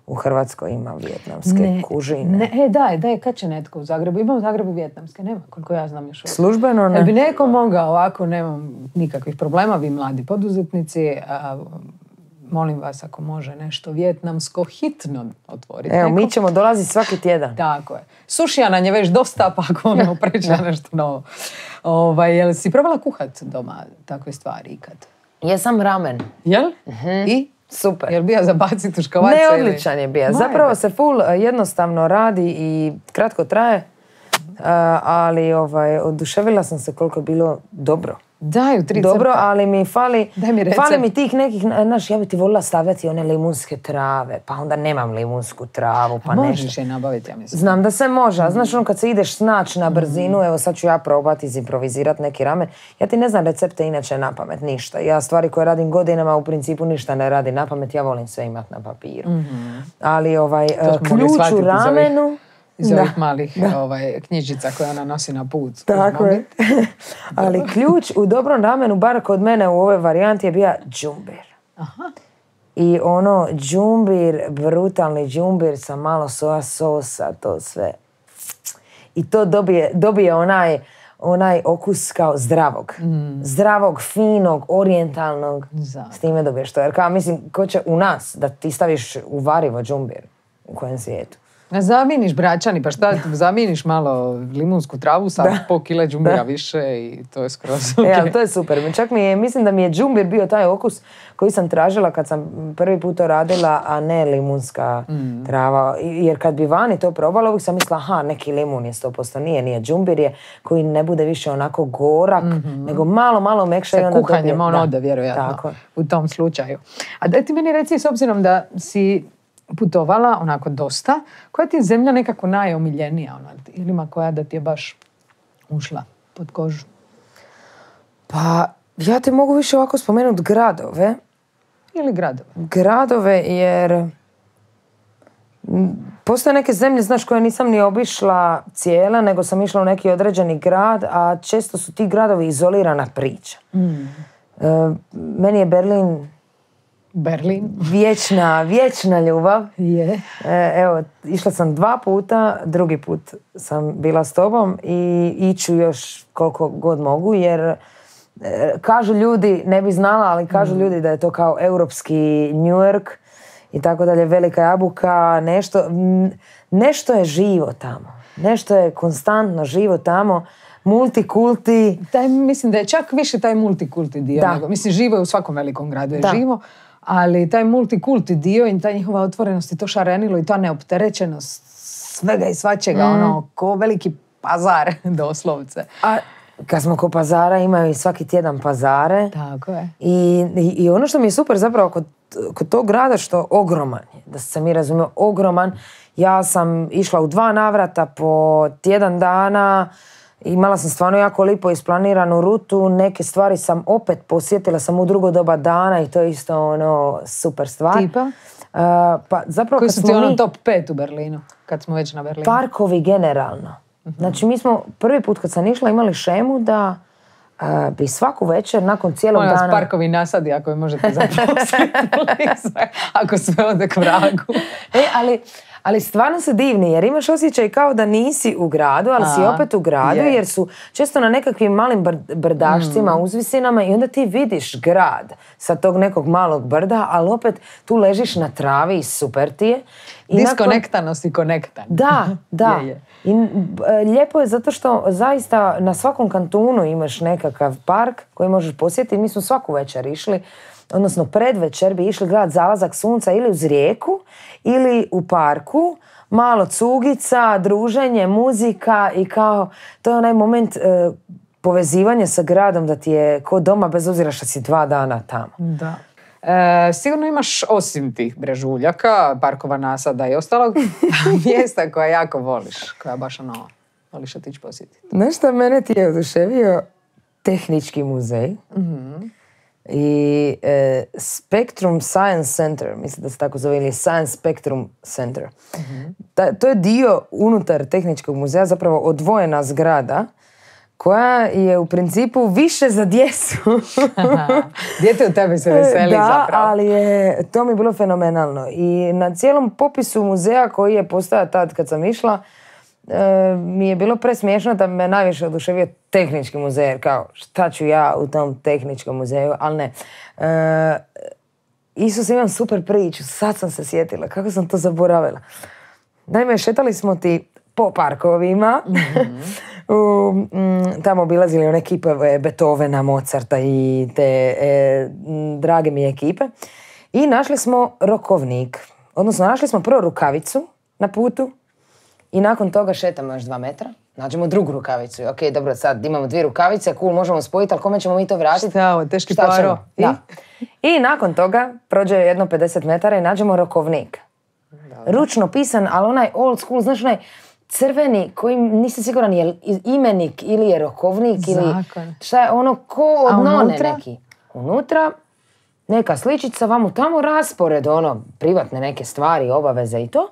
u Hrvatskoj ima vjetnamske ne, kužine. Ne, e, daj, daj, kad će netko u Zagrebu? Ima u Zagrebu vjetnamske, nema, koliko ja znam još Službeno ne. bi neko mogao ovako, nemam nikakvih problema, vi mladi poduzetnici, a, molim vas ako može nešto vjetnamsko hitno otvoriti. Evo, mi ćemo dolaziti svaki tjedan. Tako je. Sušija nam je već dosta, pa ako ono preća nešto novo. Ovaj, jel si probala kuhat doma takve stvari ikad? Jesam ramen. Jel? Mhm. I? Super. Jer bija za baciti tuškovac? Ne, odličan je bio. Zapravo se full eh, jednostavno radi i kratko traje, eh, ali ovaj, oduševila sam se koliko je bilo dobro. Daju tri Dobro, ali mi fali, mi fali mi tih nekih, znaš, ja bih ti volila stavljati one limunske trave, pa onda nemam limunsku travu, pa nešto. Možeš je nabaviti, ja mislim. Znam da se može, a znaš ono kad se ideš snaći na brzinu, mm. evo sad ću ja probati izimprovizirati neki ramen. Ja ti ne znam recepte inače na pamet, ništa. Ja stvari koje radim godinama u principu ništa ne radi na pamet, ja volim sve imati na papiru. Mhm. Ali ovaj, ključ u ramenu iz ovih malih Ovaj, knjižica koje ona nosi na put. Tako je. Ali ključ u dobrom ramenu, bar kod mene u ovoj varijanti, je bio džumbir. Aha. I ono, džumbir, brutalni džumbir sa malo soja sosa, to sve. I to dobije, dobije onaj, onaj okus kao zdravog. Mm. Zdravog, finog, orijentalnog. Zato. S time dobiješ to. Jer kao, mislim, ko će u nas da ti staviš u varivo džumbir? U kojem svijetu? Zaminiš braćani, pa šta, zaminiš malo limunsku travu sad po kile džumbira više i to je skroz e, okay. Ja, to je super. Čak mi je, mislim da mi je džumbir bio taj okus koji sam tražila kad sam prvi put to radila, a ne limunska mm. trava. Jer kad bi vani to probala, uvijek sam mislila, aha, neki limun je 100%, nije, nije džumbir je, koji ne bude više onako gorak, mhm. nego malo, malo mekša. Sa kuhanjem on ode, vjerojatno, u tom slučaju. A daj ti meni reci, s obzirom da si putovala, onako dosta, koja ti je zemlja nekako najomiljenija, ona, ili ima koja da ti je baš ušla pod kožu? Pa, ja te mogu više ovako spomenuti gradove. Ili gradove? Gradove, jer postoje neke zemlje, znaš, koje nisam ni obišla cijela, nego sam išla u neki određeni grad, a često su ti gradovi izolirana priča. Mm. E, meni je Berlin Berlin. Vječna, vječna ljubav. Je. E, evo, išla sam dva puta, drugi put sam bila s tobom i iću još koliko god mogu jer e, kažu ljudi, ne bi znala, ali kažu mm. ljudi da je to kao europski New York i tako dalje, velika jabuka, nešto, nešto je živo tamo. Nešto je konstantno živo tamo multikulti. Taj, mislim da je čak više taj multikulti dio. Da. mislim, živo je u svakom velikom gradu je da. živo, ali taj multikulti dio i ta njihova otvorenost i to šarenilo i ta neopterećenost svega i svačega, ono, mhm. ko veliki pazar, doslovce. A kad smo ko pazara, imaju i svaki tjedan pazare. Tako je. I, i, ono što mi je super zapravo kod, kod tog grada što ogroman da se mi razumio, ogroman. Ja sam išla u dva navrata po tjedan dana, Imala sam stvarno jako lipo isplaniranu rutu, neke stvari sam opet posjetila sam u drugo doba dana i to je isto ono super stvar. Tipa? Uh, pa zapravo Koji su ti ono top 5 u Berlinu, kad smo već na Berlinu? Parkovi generalno. uh Znači mi smo prvi put kad sam išla imali šemu da e, bi svaku večer nakon cijelog dana... parkovi nasadi ako je možete zapravo ako sve ode k ali ali stvarno se divni jer imaš osjećaj kao da nisi u gradu, ali si opet u gradu jer su često na nekakvim malim brdašcima, mm. uzvisinama i onda ti vidiš grad sa tog nekog malog brda, ali opet tu ležiš na travi i super ti je. Diskonektanost i konektan. Da, da. I e, lijepo je zato što zaista na svakom kantunu imaš nekakav park koji možeš posjetiti. Mi smo svaku večer išli odnosno predvečer bi išli gledati zalazak sunca ili uz rijeku ili u parku, malo cugica, druženje, muzika i kao, to je onaj moment e, povezivanje sa gradom da ti je ko doma bez obzira što si dva dana tamo. Da. E, sigurno imaš osim tih brežuljaka, parkova nasada i ostalog mjesta koja jako voliš, koja baš ono voliš otići posjetiti. Znaš mene ti je oduševio? Tehnički muzej. mm i e, Spectrum Science Center, mislim da se tako zove, ili Science Spectrum Center. Mhm. to je dio unutar Tehničkog muzeja, zapravo odvojena zgrada koja je u principu više za djecu. Djete u tebi se veseli da, zapravo. ali je, to mi je bilo fenomenalno. I na cijelom popisu muzeja koji je postojao tad kad sam išla, E, mi je bilo presmiješno da me najviše oduševio tehnički muzej. kao, šta ću ja u tom tehničkom muzeju? Ali ne. E, Isus, imam super priču. Sad sam se sjetila. Kako sam to zaboravila? Naime, šetali smo ti po parkovima. Mhm. Mm, tamo obilazili one ekipe e, Beethovena, Mozarta i te drage mi ekipe. I našli smo rokovnik. Odnosno, našli smo prvo rukavicu na putu i nakon toga šetamo još dva metra, nađemo drugu rukavicu. I ok, dobro, sad imamo dvije rukavice, cool, možemo spojiti, ali kome ćemo mi to vratiti? Šta ovo, teški Šta paro. I? I nakon toga prođe jedno 50 metara i nađemo rokovnik. Ručno pisan, ali onaj old school, znaš onaj crveni koji nisam siguran je imenik ili je rokovnik Zakon. šta je ono ko od neki. Unutra neka sličica, vamo tamo raspored, ono, privatne neke stvari, obaveze i to.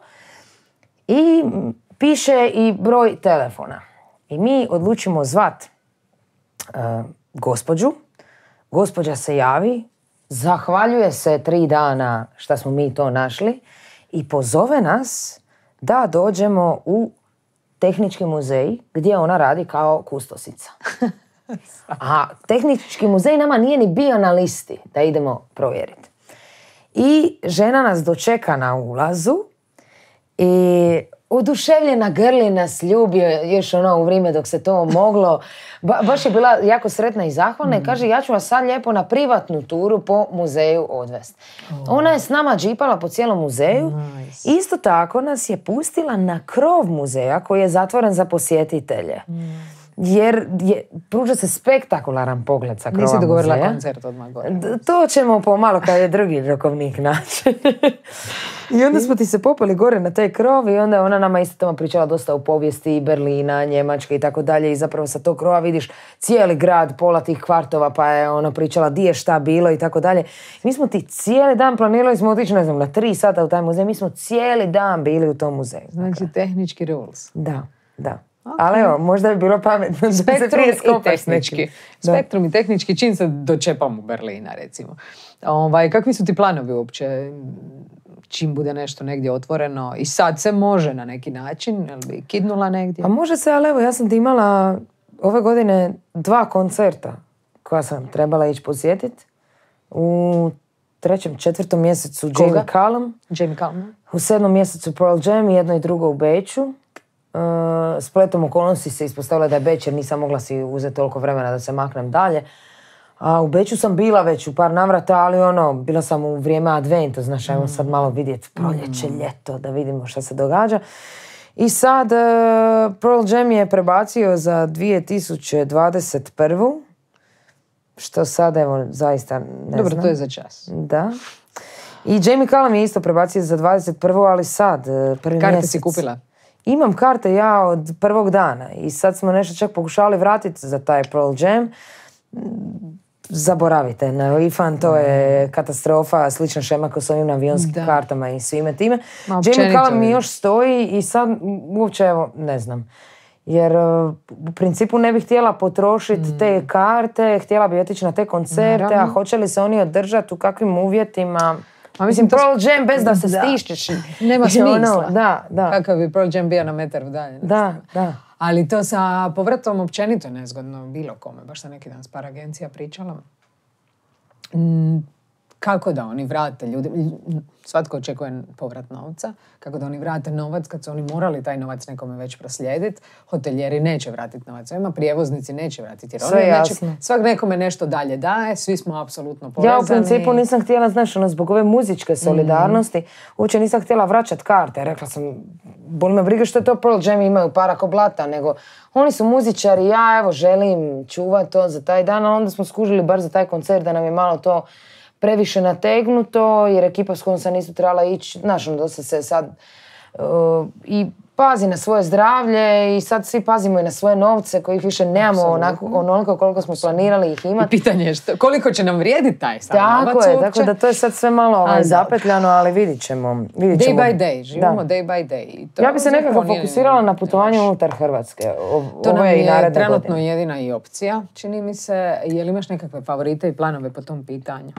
I piše i broj telefona. I mi odlučimo zvat uh, gospođu. Gospođa se javi, zahvaljuje se tri dana što smo mi to našli i pozove nas da dođemo u tehnički muzej gdje ona radi kao kustosica. A tehnički muzej nama nije ni bio na listi da idemo provjeriti. I žena nas dočeka na ulazu i oduševljena nas ljubio još ono u vrijeme dok se to moglo. Ba, baš je bila jako sretna i zahvalna i mm. kaže ja ću vas sad lijepo na privatnu turu po muzeju odvest. Oh. Ona je s nama džipala po cijelom muzeju. Isto tako nas je pustila na krov muzeja koji je zatvoren za posjetitelje. Mm jer je, pruža se spektakularan pogled sa krova Nisi dogovorila koncert odmah gore. To ćemo pomalo kad je drugi rokovnik naći. I onda smo ti se popali gore na taj krov i onda je ona nama isto tamo pričala dosta u povijesti i Berlina, Njemačke i tako dalje i zapravo sa tog krova vidiš cijeli grad, pola tih kvartova pa je ona pričala di je šta bilo i tako dalje. Mi smo ti cijeli dan planirali smo otići, ne znam, na tri sata u taj muzej, mi smo cijeli dan bili u tom muzeju. Znači, tehnički rules. Da, da. Okay. Ali evo, možda je bilo pametno da se prije i tehnički. Spektrum i tehnički čim se u Berlina, recimo. Ovaj, kakvi su ti planovi uopće? Čim bude nešto negdje otvoreno i sad se može na neki način, jel bi kidnula negdje? Pa može se, ali evo, ja sam ti imala ove godine dva koncerta koja sam trebala ići posjetiti. U trećem, četvrtom mjesecu Koga? Jamie Callum. Jamie Callum. U sedmom mjesecu Pearl Jam, i jedno i drugo u Beću. E, spletom okolnosti se ispostavila da je Beč nisam mogla si uzeti toliko vremena da se maknem dalje. A u Beću sam bila već u par navrata, ali ono, bila sam u vrijeme adventa, znaš, ajmo sad malo vidjeti proljeće, mm. ljeto, da vidimo šta se događa. I sad e, Pearl Jam je prebacio za 2021. Što sad, evo, zaista ne Dobro, to je za čas. Da. I Jamie Callum je isto prebacio za 2021, ali sad, e, prvi Karte mjesec. si kupila? imam karte ja od prvog dana i sad smo nešto čak pokušali vratiti za taj Pearl Jam. Zaboravite, na Lifan to je katastrofa, slična šema kao s ovim avionskim kartama i svime time. Jamie Callum mi još stoji i sad uopće evo, ne znam. Jer e, u principu ne bih htjela potrošiti mm. te karte, htjela bi otići na te koncerte, a hoće li se oni održati, u kakvim uvjetima. Pa mislim, Pearl Jam bez da se da. Nema ono, smisla. da, da. Kakav bi Pearl Jam bio na metar dalje. Da, da. Ali to sa povratom općenito nezgodno bilo kome. Baš sam neki dan s par agencija pričala. Mm, kako da oni vrate ljudi, svatko očekuje povrat novca, kako da oni vrate novac kad su oni morali taj novac nekome već proslijediti, hoteljeri neće vratiti novac, ima prijevoznici neće vratiti. Jer Sve oni jasno. svak nekome nešto dalje daje, svi smo apsolutno povezani. Ja u principu nisam htjela, znaš, ono, zbog ove muzičke mhm. solidarnosti, uopće nisam htjela vraćati karte. Rekla sam, boli me briga što to Pearl Jam imaju para ko blata, nego oni su muzičari, ja evo želim čuvati to za taj dan, a onda smo skužili bar za taj koncert da nam je malo to previše nategnuto jer ekipa s kojom sam nisu trebala ići, znaš, da se se sad e, i pazi na svoje zdravlje i sad svi pazimo i na svoje novce kojih više nemamo onoliko koliko smo planirali ih imati. I pitanje je što, koliko će nam vrijediti taj sad Tako je, tako da to je sad sve malo ovaj, zapetljano, ali vidit ćemo. Day by day, živimo day by day. ja bi se nekako fokusirala na putovanje unutar Hrvatske. to nam je trenutno jedina i opcija, čini mi se. Je li imaš nekakve favorite i planove po tom pitanju?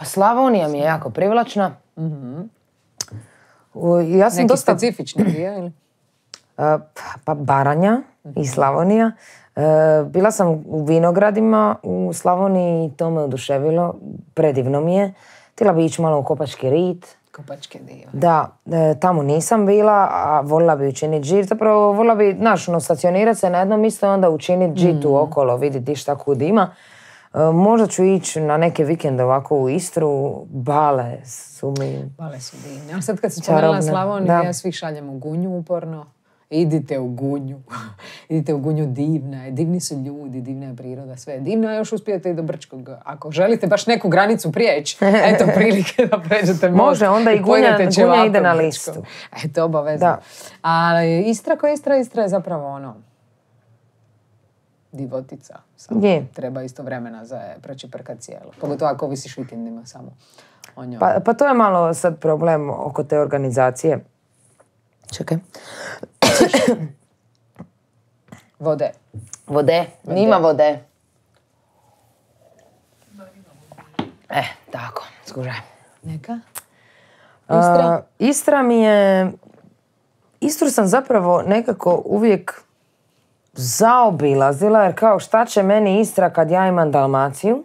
Pa Slavonija mi je jako privlačna. Mhm. ja sam Neki dosta... specifični dio ili? Eh, pa Baranja i Slavonija. Eh, bila sam u vinogradima u Slavoniji i to me oduševilo. Predivno mi je. Htjela bi ići malo u Kopački rit. Kopačke dio. Da, eh, tamo nisam bila, a volila bi učiniti džir. Zapravo volila bi, znaš, ono, stacionirati se na jednom mjestu i onda učiniti džir mm okolo, vidjeti šta kud ima. E, možda ću ići na neke vikende ovako u Istru, bale su mi... Bale su divne. A sad kad se čarala Slavoniju, ja svih šaljem u Gunju uporno. Idite u Gunju. Idite u Gunju, divna Divni su ljudi, divna je priroda, sve je divno. A još uspijete i do Brčkog. Ako želite baš neku granicu prijeći, eto prilike da pređete most. Može, onda i Gunja, ide na listu. Eto, obavezno. Ali Istra koja Istra, Istra je zapravo ono, divotica. Samo Treba isto vremena za prečeprka cijelo. Pogotovo ako visiš vikendima samo o njoj. Pa, pa to je malo sad problem oko te organizacije. Čekaj. Vode. Vode. Nima vode. E, tako. Skužaj. Neka. Istra? Istra mi je... Istru sam zapravo nekako uvijek zaobilazila jer kao šta će meni Istra kad ja imam Dalmaciju,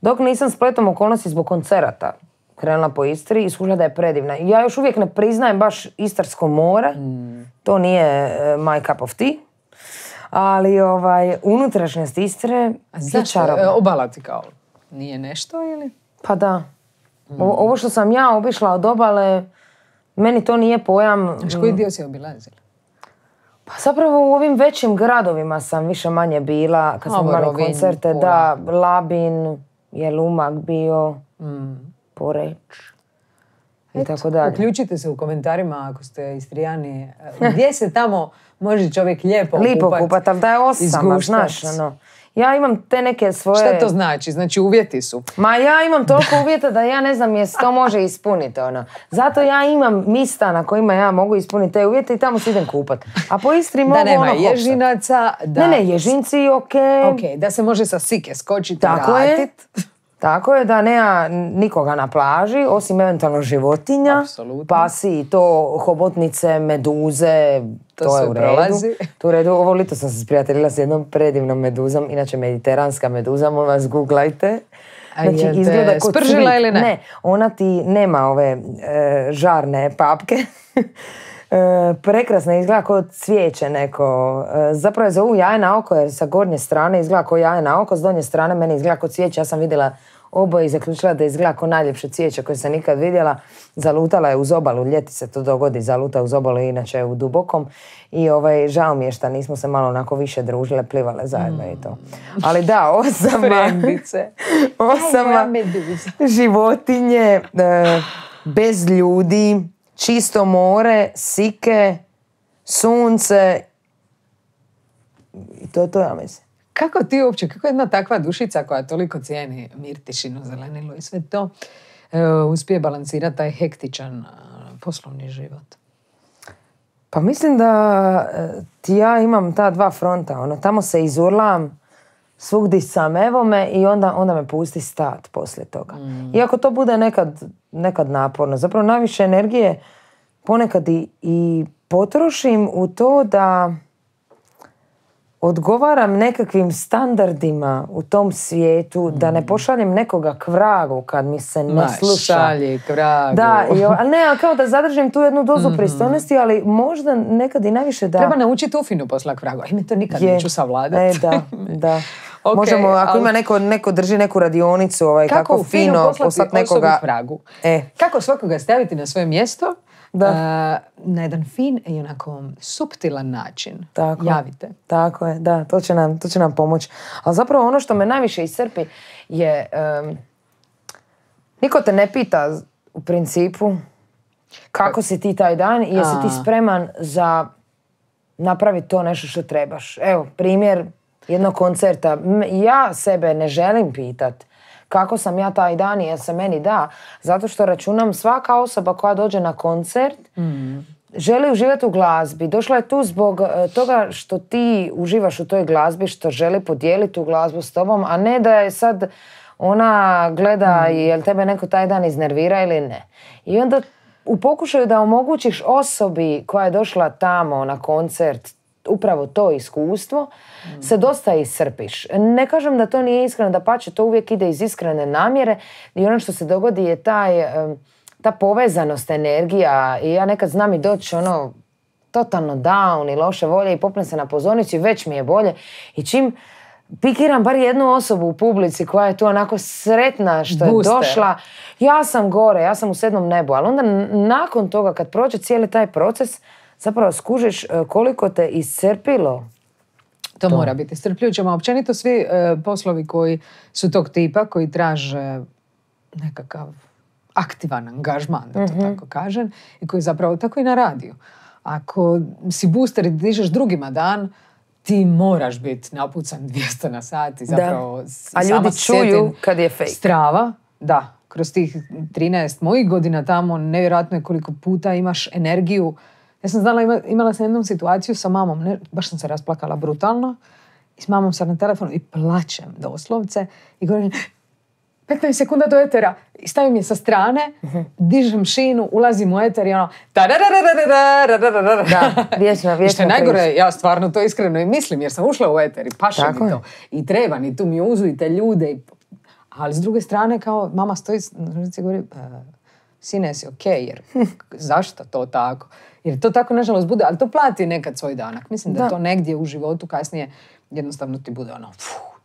dok nisam spletom okolnosti zbog koncerata krenula po Istri i skušala da je predivna. Ja još uvijek ne priznajem baš Istarsko more, to nije eh, my cup of tea, ali ovaj, unutrašnjost Istre je čarobna. Eh, Obala ti kao nije nešto ili? Pa da. ovo što sam ja obišla od obale, meni to nije pojam... Znaš koji mm. dio si obilazila? Pa zapravo u ovim većim gradovima sam više manje bila kad smo imali koncerte. Da, Labin je Lumak bio, mm. I tako dalje. Uključite se u komentarima ako ste istrijani. E, gdje se tamo može čovjek lijepo, Lipo kupat. ali da je osama, znaš, ono. Ja imam te neke svoje... Šta to znači? Znači uvjeti su. Ma ja imam toliko uvjeta da ja ne znam jes to može ispuniti. Ono. Zato ja imam mista na kojima ja mogu ispuniti te uvjete i tamo se idem kupat. A po Istri mogu Da nema ono ježinaca. Da... Ne, ne, ježinci, okej. Okej, da se može sa sike skočiti, Tako Je. Tako je da nema nikoga na plaži, osim eventualno životinja, pasi i to hobotnice, meduze, to, to je u redu. To redu. Ovo lito sam se sprijateljila s jednom predivnom meduzom, inače mediteranska meduza, molim vas googlajte. Znači, je izgleda te... spržila ili ne? Ne, ona ti nema ove e, žarne papke, E, prekrasna izgleda kao cvijeće neko. E, zapravo je ovu jaje na oko jer sa gornje strane izgleda kao jaje na oko, s donje strane meni izgleda kao cvijeće. Ja sam vidjela oboje i zaključila da izgleda kao najljepše cvijeće koje sam nikad vidjela. Zalutala je uz obalu, ljeti se to dogodi, zaluta uz obalu inače u dubokom. I ovaj, žao mi je što nismo se malo onako više družile, plivale zajedno i to. Ali da, osama... Mm. osama... Životinje, e, bez ljudi, čisto more, sike, sunce i to je to, ja mislim. Kako ti uopće, kako jedna takva dušica koja toliko cijeni mir, tišinu, i sve to, e, uspije balansirati taj hektičan e, poslovni život? Pa mislim da e, ti ja imam ta dva fronta. Ono, tamo se izurlam svugdje sam evo me i onda, onda me pusti stat poslije toga. Mm. Iako to bude nekad nekad naporno. Zapravo najviše energije ponekad i, potrošim u to da odgovaram nekakvim standardima u tom svijetu, da ne mm. pošaljem nekoga k vragu kad mi se ne sluša. Šalje k vragu. Da, i, ali ne, a kao da zadržim tu jednu dozu mm pristojnosti, ali možda nekad i najviše da... Treba naučiti Ufinu posla k vragu. mi to nikad je, neću savladati. E, da, da. Možemo, ako ima neko, neko drži neku radionicu, ovaj, kako, fino poslati nekoga... Pragu. E. Kako svakoga staviti na svoje mjesto, da. Eh, na jedan fin i onako suptilan način javite. Tako je, da, to će nam, to će nam pomoći. Ali zapravo ono što me najviše iscrpi je um, niko te ne pita u principu kako si ti taj dan i jesi ti spreman za napraviti to nešto što trebaš. Evo, primjer, jednog koncerta. Ja sebe ne želim pitati kako sam ja taj dan i ja se meni da. Zato što računam svaka osoba koja dođe na koncert mm. želi uživati u glazbi. Došla je tu zbog e, toga što ti uživaš u toj glazbi, što želi podijeliti tu glazbu s tobom, a ne da je sad ona gleda je mm. jel tebe neko taj dan iznervira ili ne. I onda u pokušaju da omogućiš osobi koja je došla tamo na koncert upravo to iskustvo se dosta iscrpiš. Ne kažem da to nije iskreno, da pače to uvijek ide iz iskrene namjere i ono što se dogodi je taj, ta povezanost energija i ja nekad znam i doći ono totalno down i loše volje i popnem se na pozornicu i već mi je bolje i čim pikiram bar jednu osobu u publici koja je tu onako sretna što je došla. Ja sam gore, ja sam u sedmom nebu, ali onda nakon toga kad prođe cijeli taj proces, zapravo skužiš e, koliko te iscrpilo to, to mora biti iscrpljujuće. Ma općenito svi e, poslovi koji su tog tipa, koji traže nekakav aktivan angažman, da to mhm. tako kažem, i koji zapravo tako i na radiju. Ako si booster i dižeš drugima dan, ti moraš biti napucan 200 na sat i zapravo da. A ljudi čuju kad je fake. Strava, da. Kroz tih 13 mojih godina tamo nevjerojatno je koliko puta imaš energiju ja sam znala, imala sam jednom situaciju sa mamom, ne, baš sam se rasplakala brutalno, i s mamom sam na telefonu i plaćem doslovce i govorim 15 sekunda do etera i stavim je sa strane, dižem šinu, ulazim u eter i ono ta Da, vječno, vječno. Što je najgore, ja stvarno to iskreno i mislim jer sam ušla u eter i paša mi to. I treba ni tu mi i te ljude. Ali s druge strane kao mama stoji i govori pa, sine si okej jer zašto to tako? Jer to tako nažalost bude, ali to plati nekad svoj danak. Mislim da, to negdje u životu kasnije jednostavno ti bude ono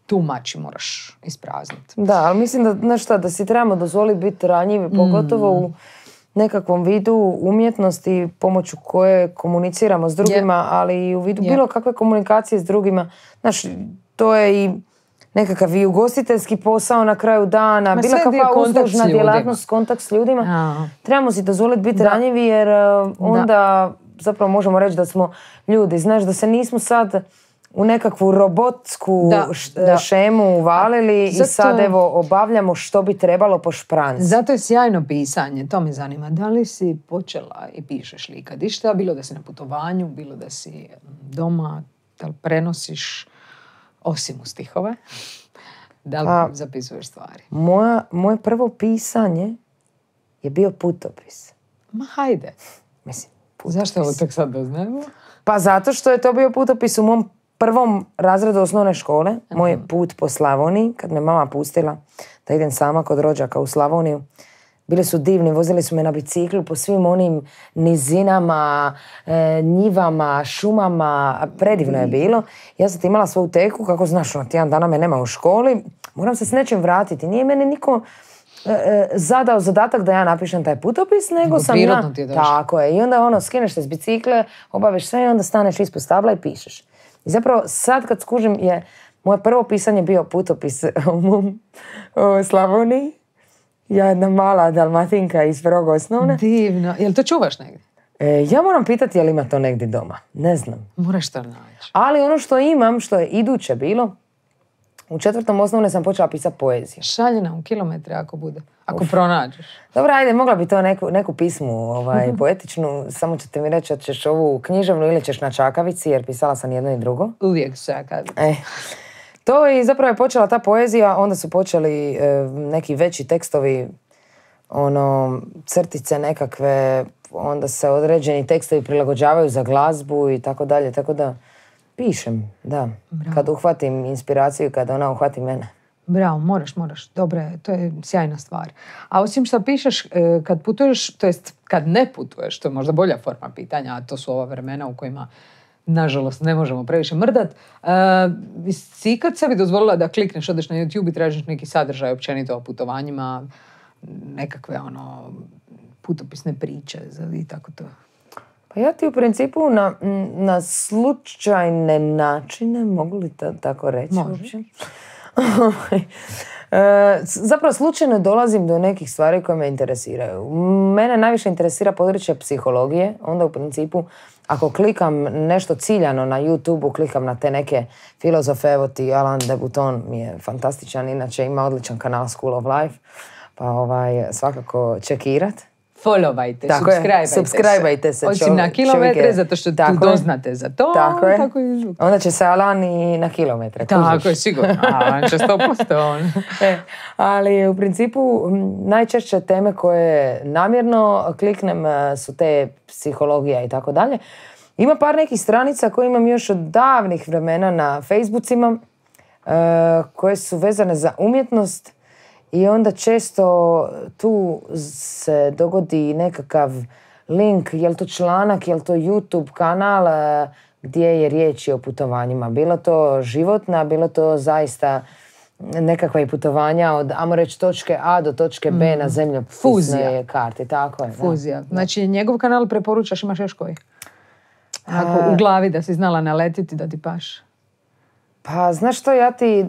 tu mači moraš isprazniti. Da, ali mislim da, znaš šta, da si trebamo dozvoliti biti ranjivi, mm. pogotovo u nekakvom vidu umjetnosti pomoću koje komuniciramo s drugima, ali i u vidu bilo kakve komunikacije s drugima. Znaš, to je i nekakav i ugostiteljski posao na kraju dana, Ma bilo kakva uslužna djelatnost, kontakt s ljudima. Trebamo si dozvoliti biti da. ranjivi jer e, onda zapravo možemo reći da smo ljudi. Znaš, da se nismo sad u nekakvu robotsku da, e, šemu uvalili i sad evo obavljamo što bi trebalo po špranci. Zato je sjajno pisanje, to me zanima. Da li si počela i pišeš li ikad išta? Bilo da si na putovanju, bilo da si doma, da prenosiš osim u stihove? Da li pa, zapisuješ stvari? moje prvo pisanje je bio putopis. Ma hajde. Mislim, Zašto ovo tek sad doznajemo? Pa zato što je to bio putopis u mom prvom razredu osnovne škole. Moj put po Slavoniji, kad me mama pustila da idem sama kod rođaka u Slavoniju. Bili su divni, vozili su me na biciklu po svim onim nizinama, e, njivama, šumama, predivno je bilo. Ja sam imala svoju teku, kako znaš, ono, tjedan dana me nema u školi, moram se s nečim vratiti. Nije mene niko e, e, zadao zadatak da ja napišem taj putopis, nego sam ja... Ti je tako je. I onda ono, skineš se s bicikle, obaviš sve i onda staneš ispod stabla i pišeš. I zapravo sad kad skužim je... Moje prvo pisanje bio putopis u Slavoniji ja jedna mala dalmatinka iz Vroga osnovne. Divno. Jel to čuvaš negdje? E, ja moram pitati je li ima to negdje doma. Ne znam. Moraš to naći. Ali ono što imam, što je iduće bilo, u četvrtom osnovne sam počela pisati poeziju. Šalje nam kilometre ako bude, ako Uf. pronađeš. Dobro, ajde, mogla bi to neku, neku pismu ovaj, mhm. poetičnu, samo ćete mi reći ćeš ovu književnu ili ćeš na čakavici, jer pisala sam jedno i drugo. Uvijek čakavici. E. To i zapravo je počela ta poezija, onda su počeli e, neki veći tekstovi, ono, crtice nekakve, onda se određeni tekstovi prilagođavaju za glazbu i tako dalje, tako da pišem, da. Kad uhvatim inspiraciju, kad ona uhvati mene. Bravo, moraš, moraš. Dobro to je sjajna stvar. A osim što pišeš, e, kad putuješ, to jest kad ne putuješ, to je možda bolja forma pitanja, a to su ova vremena u kojima Nažalost, ne možemo previše mrdat. Si e, kad sebi dozvolila da klikneš, odeš na YouTube i tražiš neki sadržaj općenito o putovanjima, nekakve ono putopisne priče i tako to? Pa ja ti u principu na, slučajne načine, mogu li to tako reći? Može. Ovaj, e, zapravo slučajno dolazim do nekih stvari koje me interesiraju. Mene najviše interesira područje psihologije, onda u principu ako klikam nešto ciljano na YouTube-u, klikam na te neke filozofe, evo ti Alan de Buton mi je fantastičan, inače ima odličan kanal School of Life, pa ovaj, svakako čekirat followajte, tako se. Osim na kilometre, zato što tako tu doznate za to. Tako Onda će se Alan i na kilometre. Tako je, sigurno. E, ali u principu najčešće teme koje namjerno kliknem e, su te psihologija i tako dalje. Ima par nekih stranica koje imam još od davnih vremena na Facebookima e, koje su vezane za umjetnost i onda često tu se dogodi nekakav link, je li to članak, je li to YouTube kanal e, gdje je riječ o putovanjima. Bilo to životna, bilo to zaista nekakva i putovanja od, ajmo reći, točke A do točke B mm na mhm. zemlju. Fuzija. karti, tako je. Fuzija. Znači, njegov kanal preporučaš, imaš još koji? Ako u glavi da si znala naletiti da ti paš. Pa znaš što ja ti e,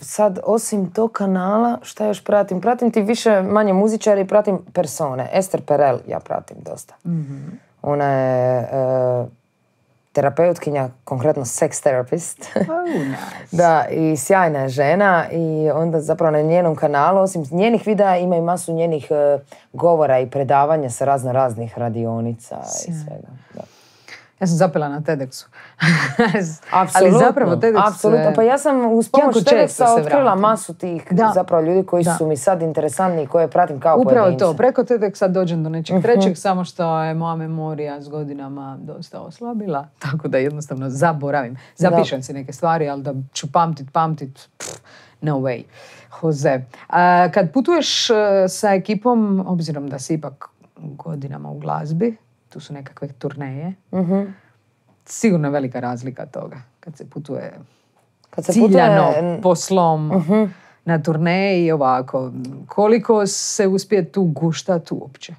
sad osim tog kanala što još pratim? Pratim ti više manje muzičari, pratim persone. Ester Perel ja pratim dosta. Mhm. Ona je e, terapeutkinja, konkretno sex therapist. da, i sjajna je žena i onda zapravo na njenom kanalu, osim njenih videa, ima i masu njenih e, govora i predavanja sa razno raznih radionica i svega. Da. Ja sam zapela na TEDxu. Ali zapravo TEDx... Apsolutno. Pa ja sam uz pomoć TEDxa otkrila masu tih zapravo ljudi koji su mi sad interesantni i koje pratim kao Upravo to. Preko TEDxa dođem do nečeg mhm. trećeg, samo što je moja memorija s godinama dosta oslabila. Tako da jednostavno zaboravim. Zapišem si neke stvari, ali da ću pamtit, pamtit... no way. Jose. kad putuješ eh, sa ekipom, obzirom da si ipak godinama u glazbi, tu su nekakve turneje. Mhm. Sigurno je velika razlika toga kad se putuje kad se ciljano poslom mhm. na turneje i ovako. Koliko se uspije tu guštat uopće?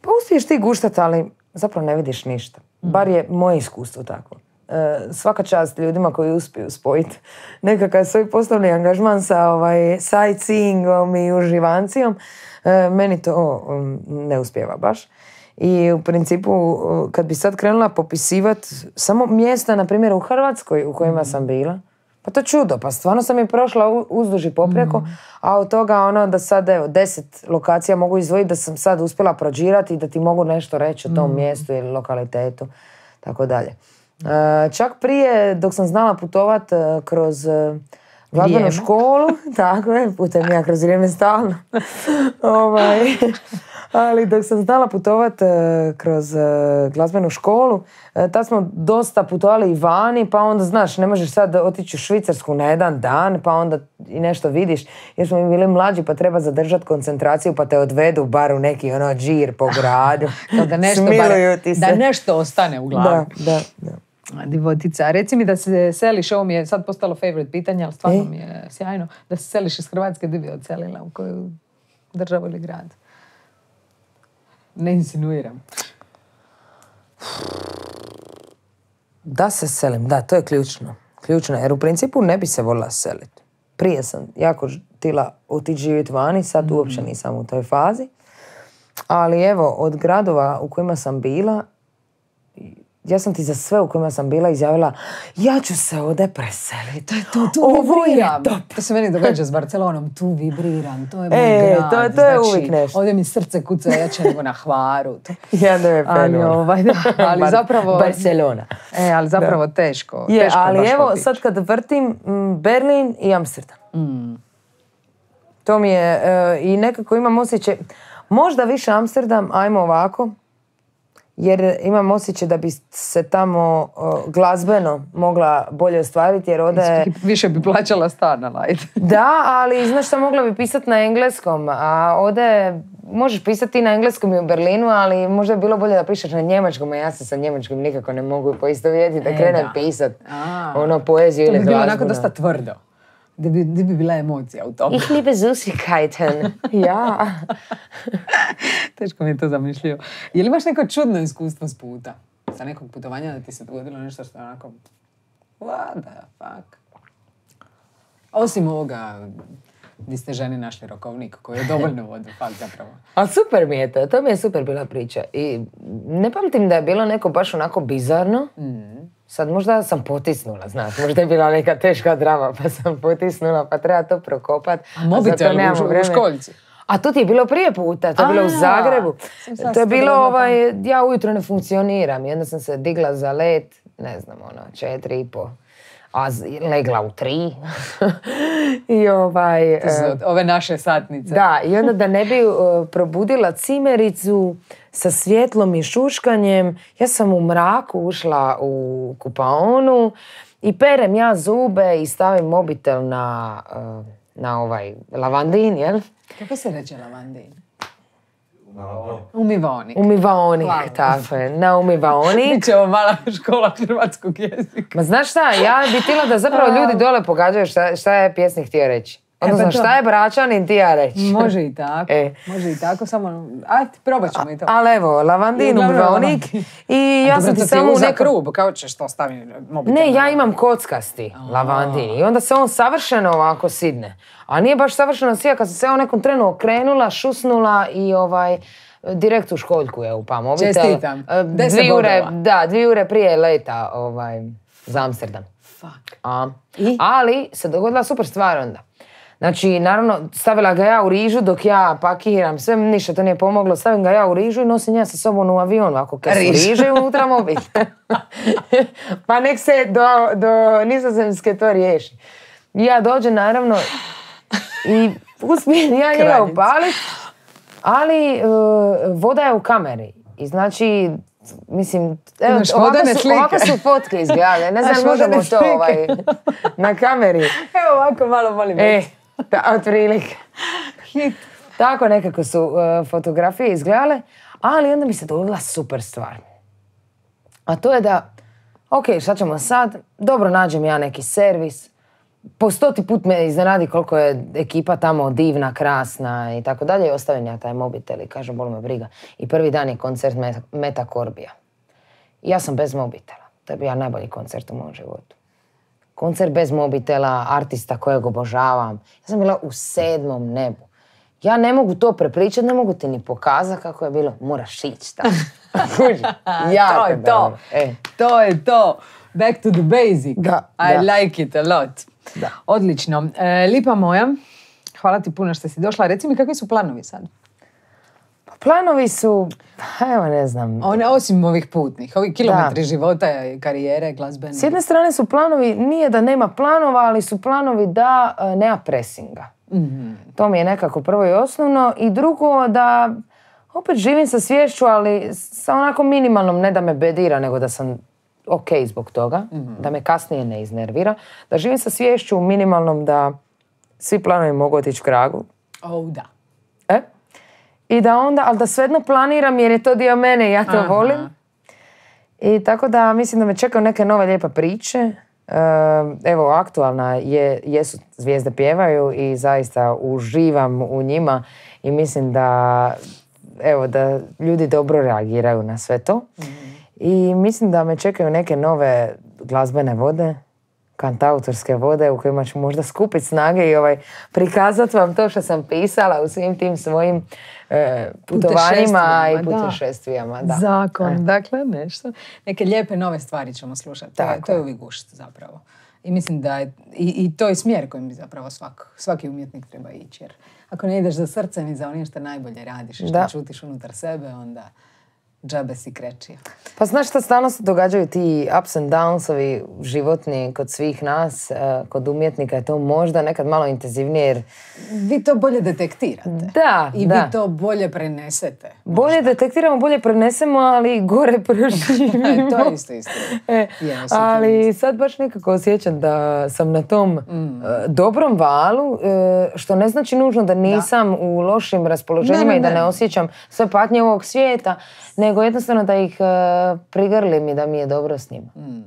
Pa uspiješ ti guštat, ali zapravo ne vidiš ništa. Mhm. Bar je moje iskustvo tako. E, svaka čast ljudima koji uspiju spojiti nekakav svoj poslovni angažman sa ovaj, sightseeingom i uživancijom. E, meni to um, ne uspjeva baš. I u principu, kad bi sad krenula popisivat samo mjesta, na primjer, u Hrvatskoj u kojima sam bila, pa to čudo, pa stvarno sam je prošla uzduži poprijeko, mhm. a od toga ono da sad evo deset lokacija mogu izdvojiti da sam sad uspjela prođirati i da ti mogu nešto reći o tom mhm. mjestu ili lokalitetu, tako dalje. E, čak prije dok sam znala putovat e, kroz e, glazbenu školu, tako je, putem ja kroz vrijeme stalno. ovaj. Ali dok sam znala putovat e, kroz e, glazbenu školu, e, tad smo dosta putovali i vani, pa onda znaš, ne možeš sad otići u Švicarsku na jedan dan, pa onda i nešto vidiš, jer smo bili mlađi pa treba zadržati koncentraciju pa te odvedu bar u neki ono džir po gradu. da, nešto, da nešto ostane u glavi. Da, da, da. Divotica, reci mi da se seliš, ovo mi je sad postalo favorite pitanje, ali stvarno e? mi je sjajno, da se seliš iz Hrvatske, gdje bi odselila, u koju državu ili grad? Ne insinuiram. Da se selim, da, to je ključno. Ključno, jer u principu ne bi se volila seliti. Prije sam jako htjela otići živjeti vani, sad uopće mm. nisam u toj fazi. Ali evo, od gradova u kojima sam bila, ja sam ti za sve u kojima sam bila izjavila ja ću se ovdje preseliti. To je to, tu vibriram. To se meni događa s Barcelonom, tu vibriram, to je e, To, je, to je znači, uvijek nešto. Ovdje mi srce kuca jače nego na hvaru. ja ne ali, ovaj, zapravo... Barcelona. E, ali zapravo teško. Je, ali evo sad kad vrtim mm, Berlin i Amsterdam. Mm. To mi je, e, i nekako imam osjećaj, možda više Amsterdam, ajmo ovako, jer imam osjećaj da bi se tamo glazbeno mogla bolje ostvariti jer ode... Više bi plaćala stan na Da, ali znaš što mogla bi pisati na engleskom, a ode možeš pisati na engleskom i u Berlinu, ali možda je bilo bolje da pišeš na njemačkom, a ja se sa njemačkim nikako ne mogu poistovjetiti da e, krenem pisati ono poeziju ili glazbu. To bi bilo onako dosta tvrdo. Da bi, da bi bila emocija u tom? Ich liebe ja. Teško mi je to zamišljio. Je li imaš neko čudno iskustvo s puta? Sa nekog putovanja da ti se dogodilo nešto što je onako... What the fuck? Osim ovoga gdje ste ženi našli rokovnik koji je dovoljno vodu, zapravo. A super mi je to, to mi je super bila priča. I ne pamtim da je bilo neko baš onako bizarno. Mm. Sad možda sam potisnula, znaš, možda je bila neka teška drama pa sam potisnula pa treba to prokopat. A mobitel u, A to ti je bilo prije puta, to je bilo u Zagrebu. To je bilo, ovaj, ja ujutro ne funkcioniram, jedna sam se digla za let, ne znam, ono, četiri i po a legla u tri. I ovaj, ove naše satnice. Da, i onda da ne bi e, probudila cimericu sa svjetlom i šuškanjem. Ja sam u mraku ušla u kupaonu i perem ja zube i stavim mobitel na, e, na ovaj lavandin, jel? Kako se reče lavandin? Umivaonik. Umivaonik, Hvala. tako je. Na umivaonik. Biće ovo mala škola hrvatskog jezika. Ma znaš šta, ja bi tila da zapravo ljudi dole pogađaju šta, šta je pjesnik htio reći. Onda e, pa šta je bračanin ti ja reći? Može i tako, e. može i tako, samo, Ajde, probat ćemo i to. Ali evo, lavandin, i ja sam ti samo u krub, kao ćeš to staviti Ne, ja imam kockasti A. i onda se on savršeno ovako sidne. A nije baš savršeno sija, kad sam se ja u nekom trenu okrenula, šusnula i ovaj direkt u školjku je upam. Čestitam. E, dvije ure, da, dvije ure prije leta ovaj, za Amsterdam. Fuck. A, Ali se dogodila super stvar onda. Znači, naravno, stavila ga ja u rižu dok ja pakiram sve, ništa to nije pomoglo, stavim ga ja u rižu i nosim ja sa sobom u avion, ako kad Riž. riže unutra mobil. pa nek se do, do nizozemske to riješi. Ja dođem, naravno, i uspijem ja njega upalit, ali e, voda je u kameri. I znači, mislim, evo, ovako, su, ovako su fotke izgledale. Ne znam, možemo to ovaj, na kameri. Evo ovako malo molim. E, Da, otprilike. Tako nekako su e, fotografije izgledale, ali onda mi se dogodila super stvar. A to je da, ok, šta ćemo sad? Dobro, nađem ja neki servis. Po stoti put me iznenadi koliko je ekipa tamo divna, krasna i tako dalje. I ostavim ja taj mobitel i kažem, bol me briga. I prvi dan je koncert Meta Korbija. Ja sam bez mobitela. To je bio najbolji koncert u mom životu koncert bez mobitela, artista kojeg obožavam. Ja sam bila u sedmom nebu. Ja ne mogu to prepričati, ne mogu ti ni pokazati kako je bilo. Moraš ići tamo. ja to je to. E. To je to. Back to the basic. I like it a lot. Odlično. E, lipa moja, hvala ti puno što si došla. Reci mi kakvi su planovi sad? Planovi su, pa evo ne znam. One osim ovih putnih, ovih kilometri da. života, karijere, glazbene. S jedne strane su planovi, nije da nema planova, ali su planovi da e, nema presinga. Mhm. To mi je nekako prvo i osnovno. I drugo da opet živim sa svješću, ali sa onako minimalnom, ne da me bedira, nego da sam ok zbog toga, mhm. da me kasnije ne iznervira. Da živim sa svješću minimalnom da svi planovi mogu otići kragu oh, da. E? i da onda, ali da svejedno planiram jer je to dio mene i ja to volim. I tako da mislim da me čekaju neke nove lijepe priče. Evo, aktualna je, jesu zvijezde pjevaju i zaista uživam u njima i mislim da, evo, da ljudi dobro reagiraju na sve to. Mhm. I mislim da me čekaju neke nove glazbene vode, kantautorske vode u kojima ću možda skupiti snage i ovaj, prikazati vam to što sam pisala u svim tim svojim E, putovanjima i putešestvijama. Da. Zakon, e. dakle nešto. Neke lijepe nove stvari ćemo slušati. To je uvijek gušt zapravo. I mislim da je, i, to je smjer kojim bi zapravo svaki umjetnik treba ići. Jer ako ne ideš za srcem i za onim što najbolje radiš i što čutiš unutar sebe, onda džabe si krečio. Pa znaš šta, stalno se događaju ti ups and downsovi životni kod svih nas, eh, kod umjetnika je to možda nekad malo intenzivnije jer... Vi to bolje detektirate. Da, I da. vi to bolje prenesete. Bolje detektiramo, bolje prenesemo, ali gore proživimo. E, to je isto e, isto. E, ali sad baš nekako osjećam da sam na tom mm. Eh, dobrom valu, eh, što ne znači nužno da nisam u lošim raspoloženjima i da ne osjećam sve patnje ovog svijeta nego jednostavno da ih e, prigrlim i da mi je dobro s njima. Hmm.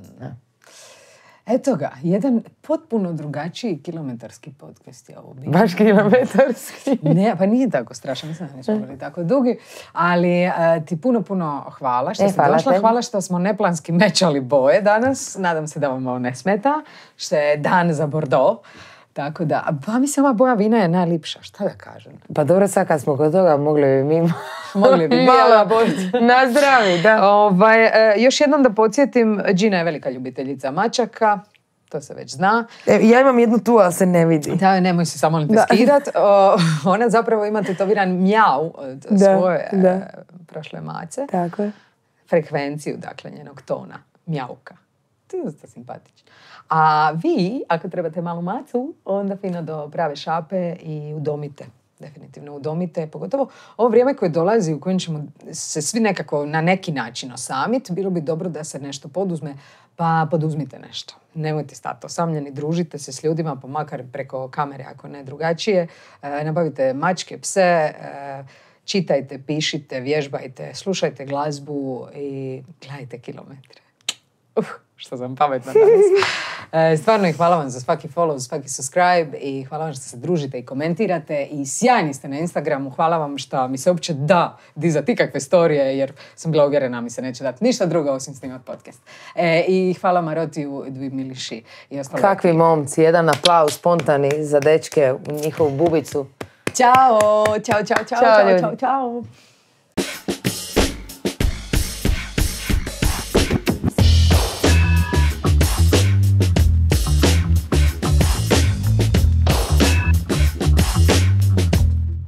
Eto ga, jedan potpuno drugačiji kilometarski podcast je ovo Bilo. Baš kilometarski? ne, pa nije tako strašno mislim da e. tako dugi, ali e, ti puno, puno hvala što si došla. Hvala što smo neplanski mečali boje danas. Nadam se da vam ovo ne smeta, što je dan za Bordeaux. Tako da, pa mislim, ova boja vina je najljepša, šta da kažem? Pa dobro, sad kad smo kod toga, mogli bi mi... mogli bi malo na zdravi, da. Ovaj, e, još jednom da podsjetim, Gina je velika ljubiteljica mačaka, to se već zna. E, ja imam jednu tu, ali se ne vidi. Da, nemoj se samo skidat. Ona zapravo ima tetoviran mjau od svoje e, prošle mace. Tako je. Frekvenciju, dakle, njenog tona, mjauka ti ste simpatični. A vi, ako trebate malu macu, onda fino do prave šape i udomite definitivno udomite, pogotovo ovo vrijeme koje dolazi u kojem ćemo se svi nekako na neki način osamiti, bilo bi dobro da se nešto poduzme, pa poduzmite nešto. Nemojte stati osamljeni, družite se s ljudima, pa makar preko kamere ako ne drugačije, e, nabavite mačke, pse, e, čitajte, pišite, vježbajte, slušajte glazbu i gledajte kilometre. Uh što sam pametna danas. E, stvarno i hvala vam za svaki follow, svaki subscribe i hvala vam što se družite i komentirate i sjajni ste na Instagramu. Hvala vam što mi se uopće da dizati ikakve storije jer sam bila uvjerena mi se neće dati ništa drugo osim snimati podcast. E, I hvala Marotiju Dvi Miliši i ostalo. Kakvi momci, jedan aplauz spontani za dečke u njihovu bubicu. Ćao, čao, čao, čao, čao.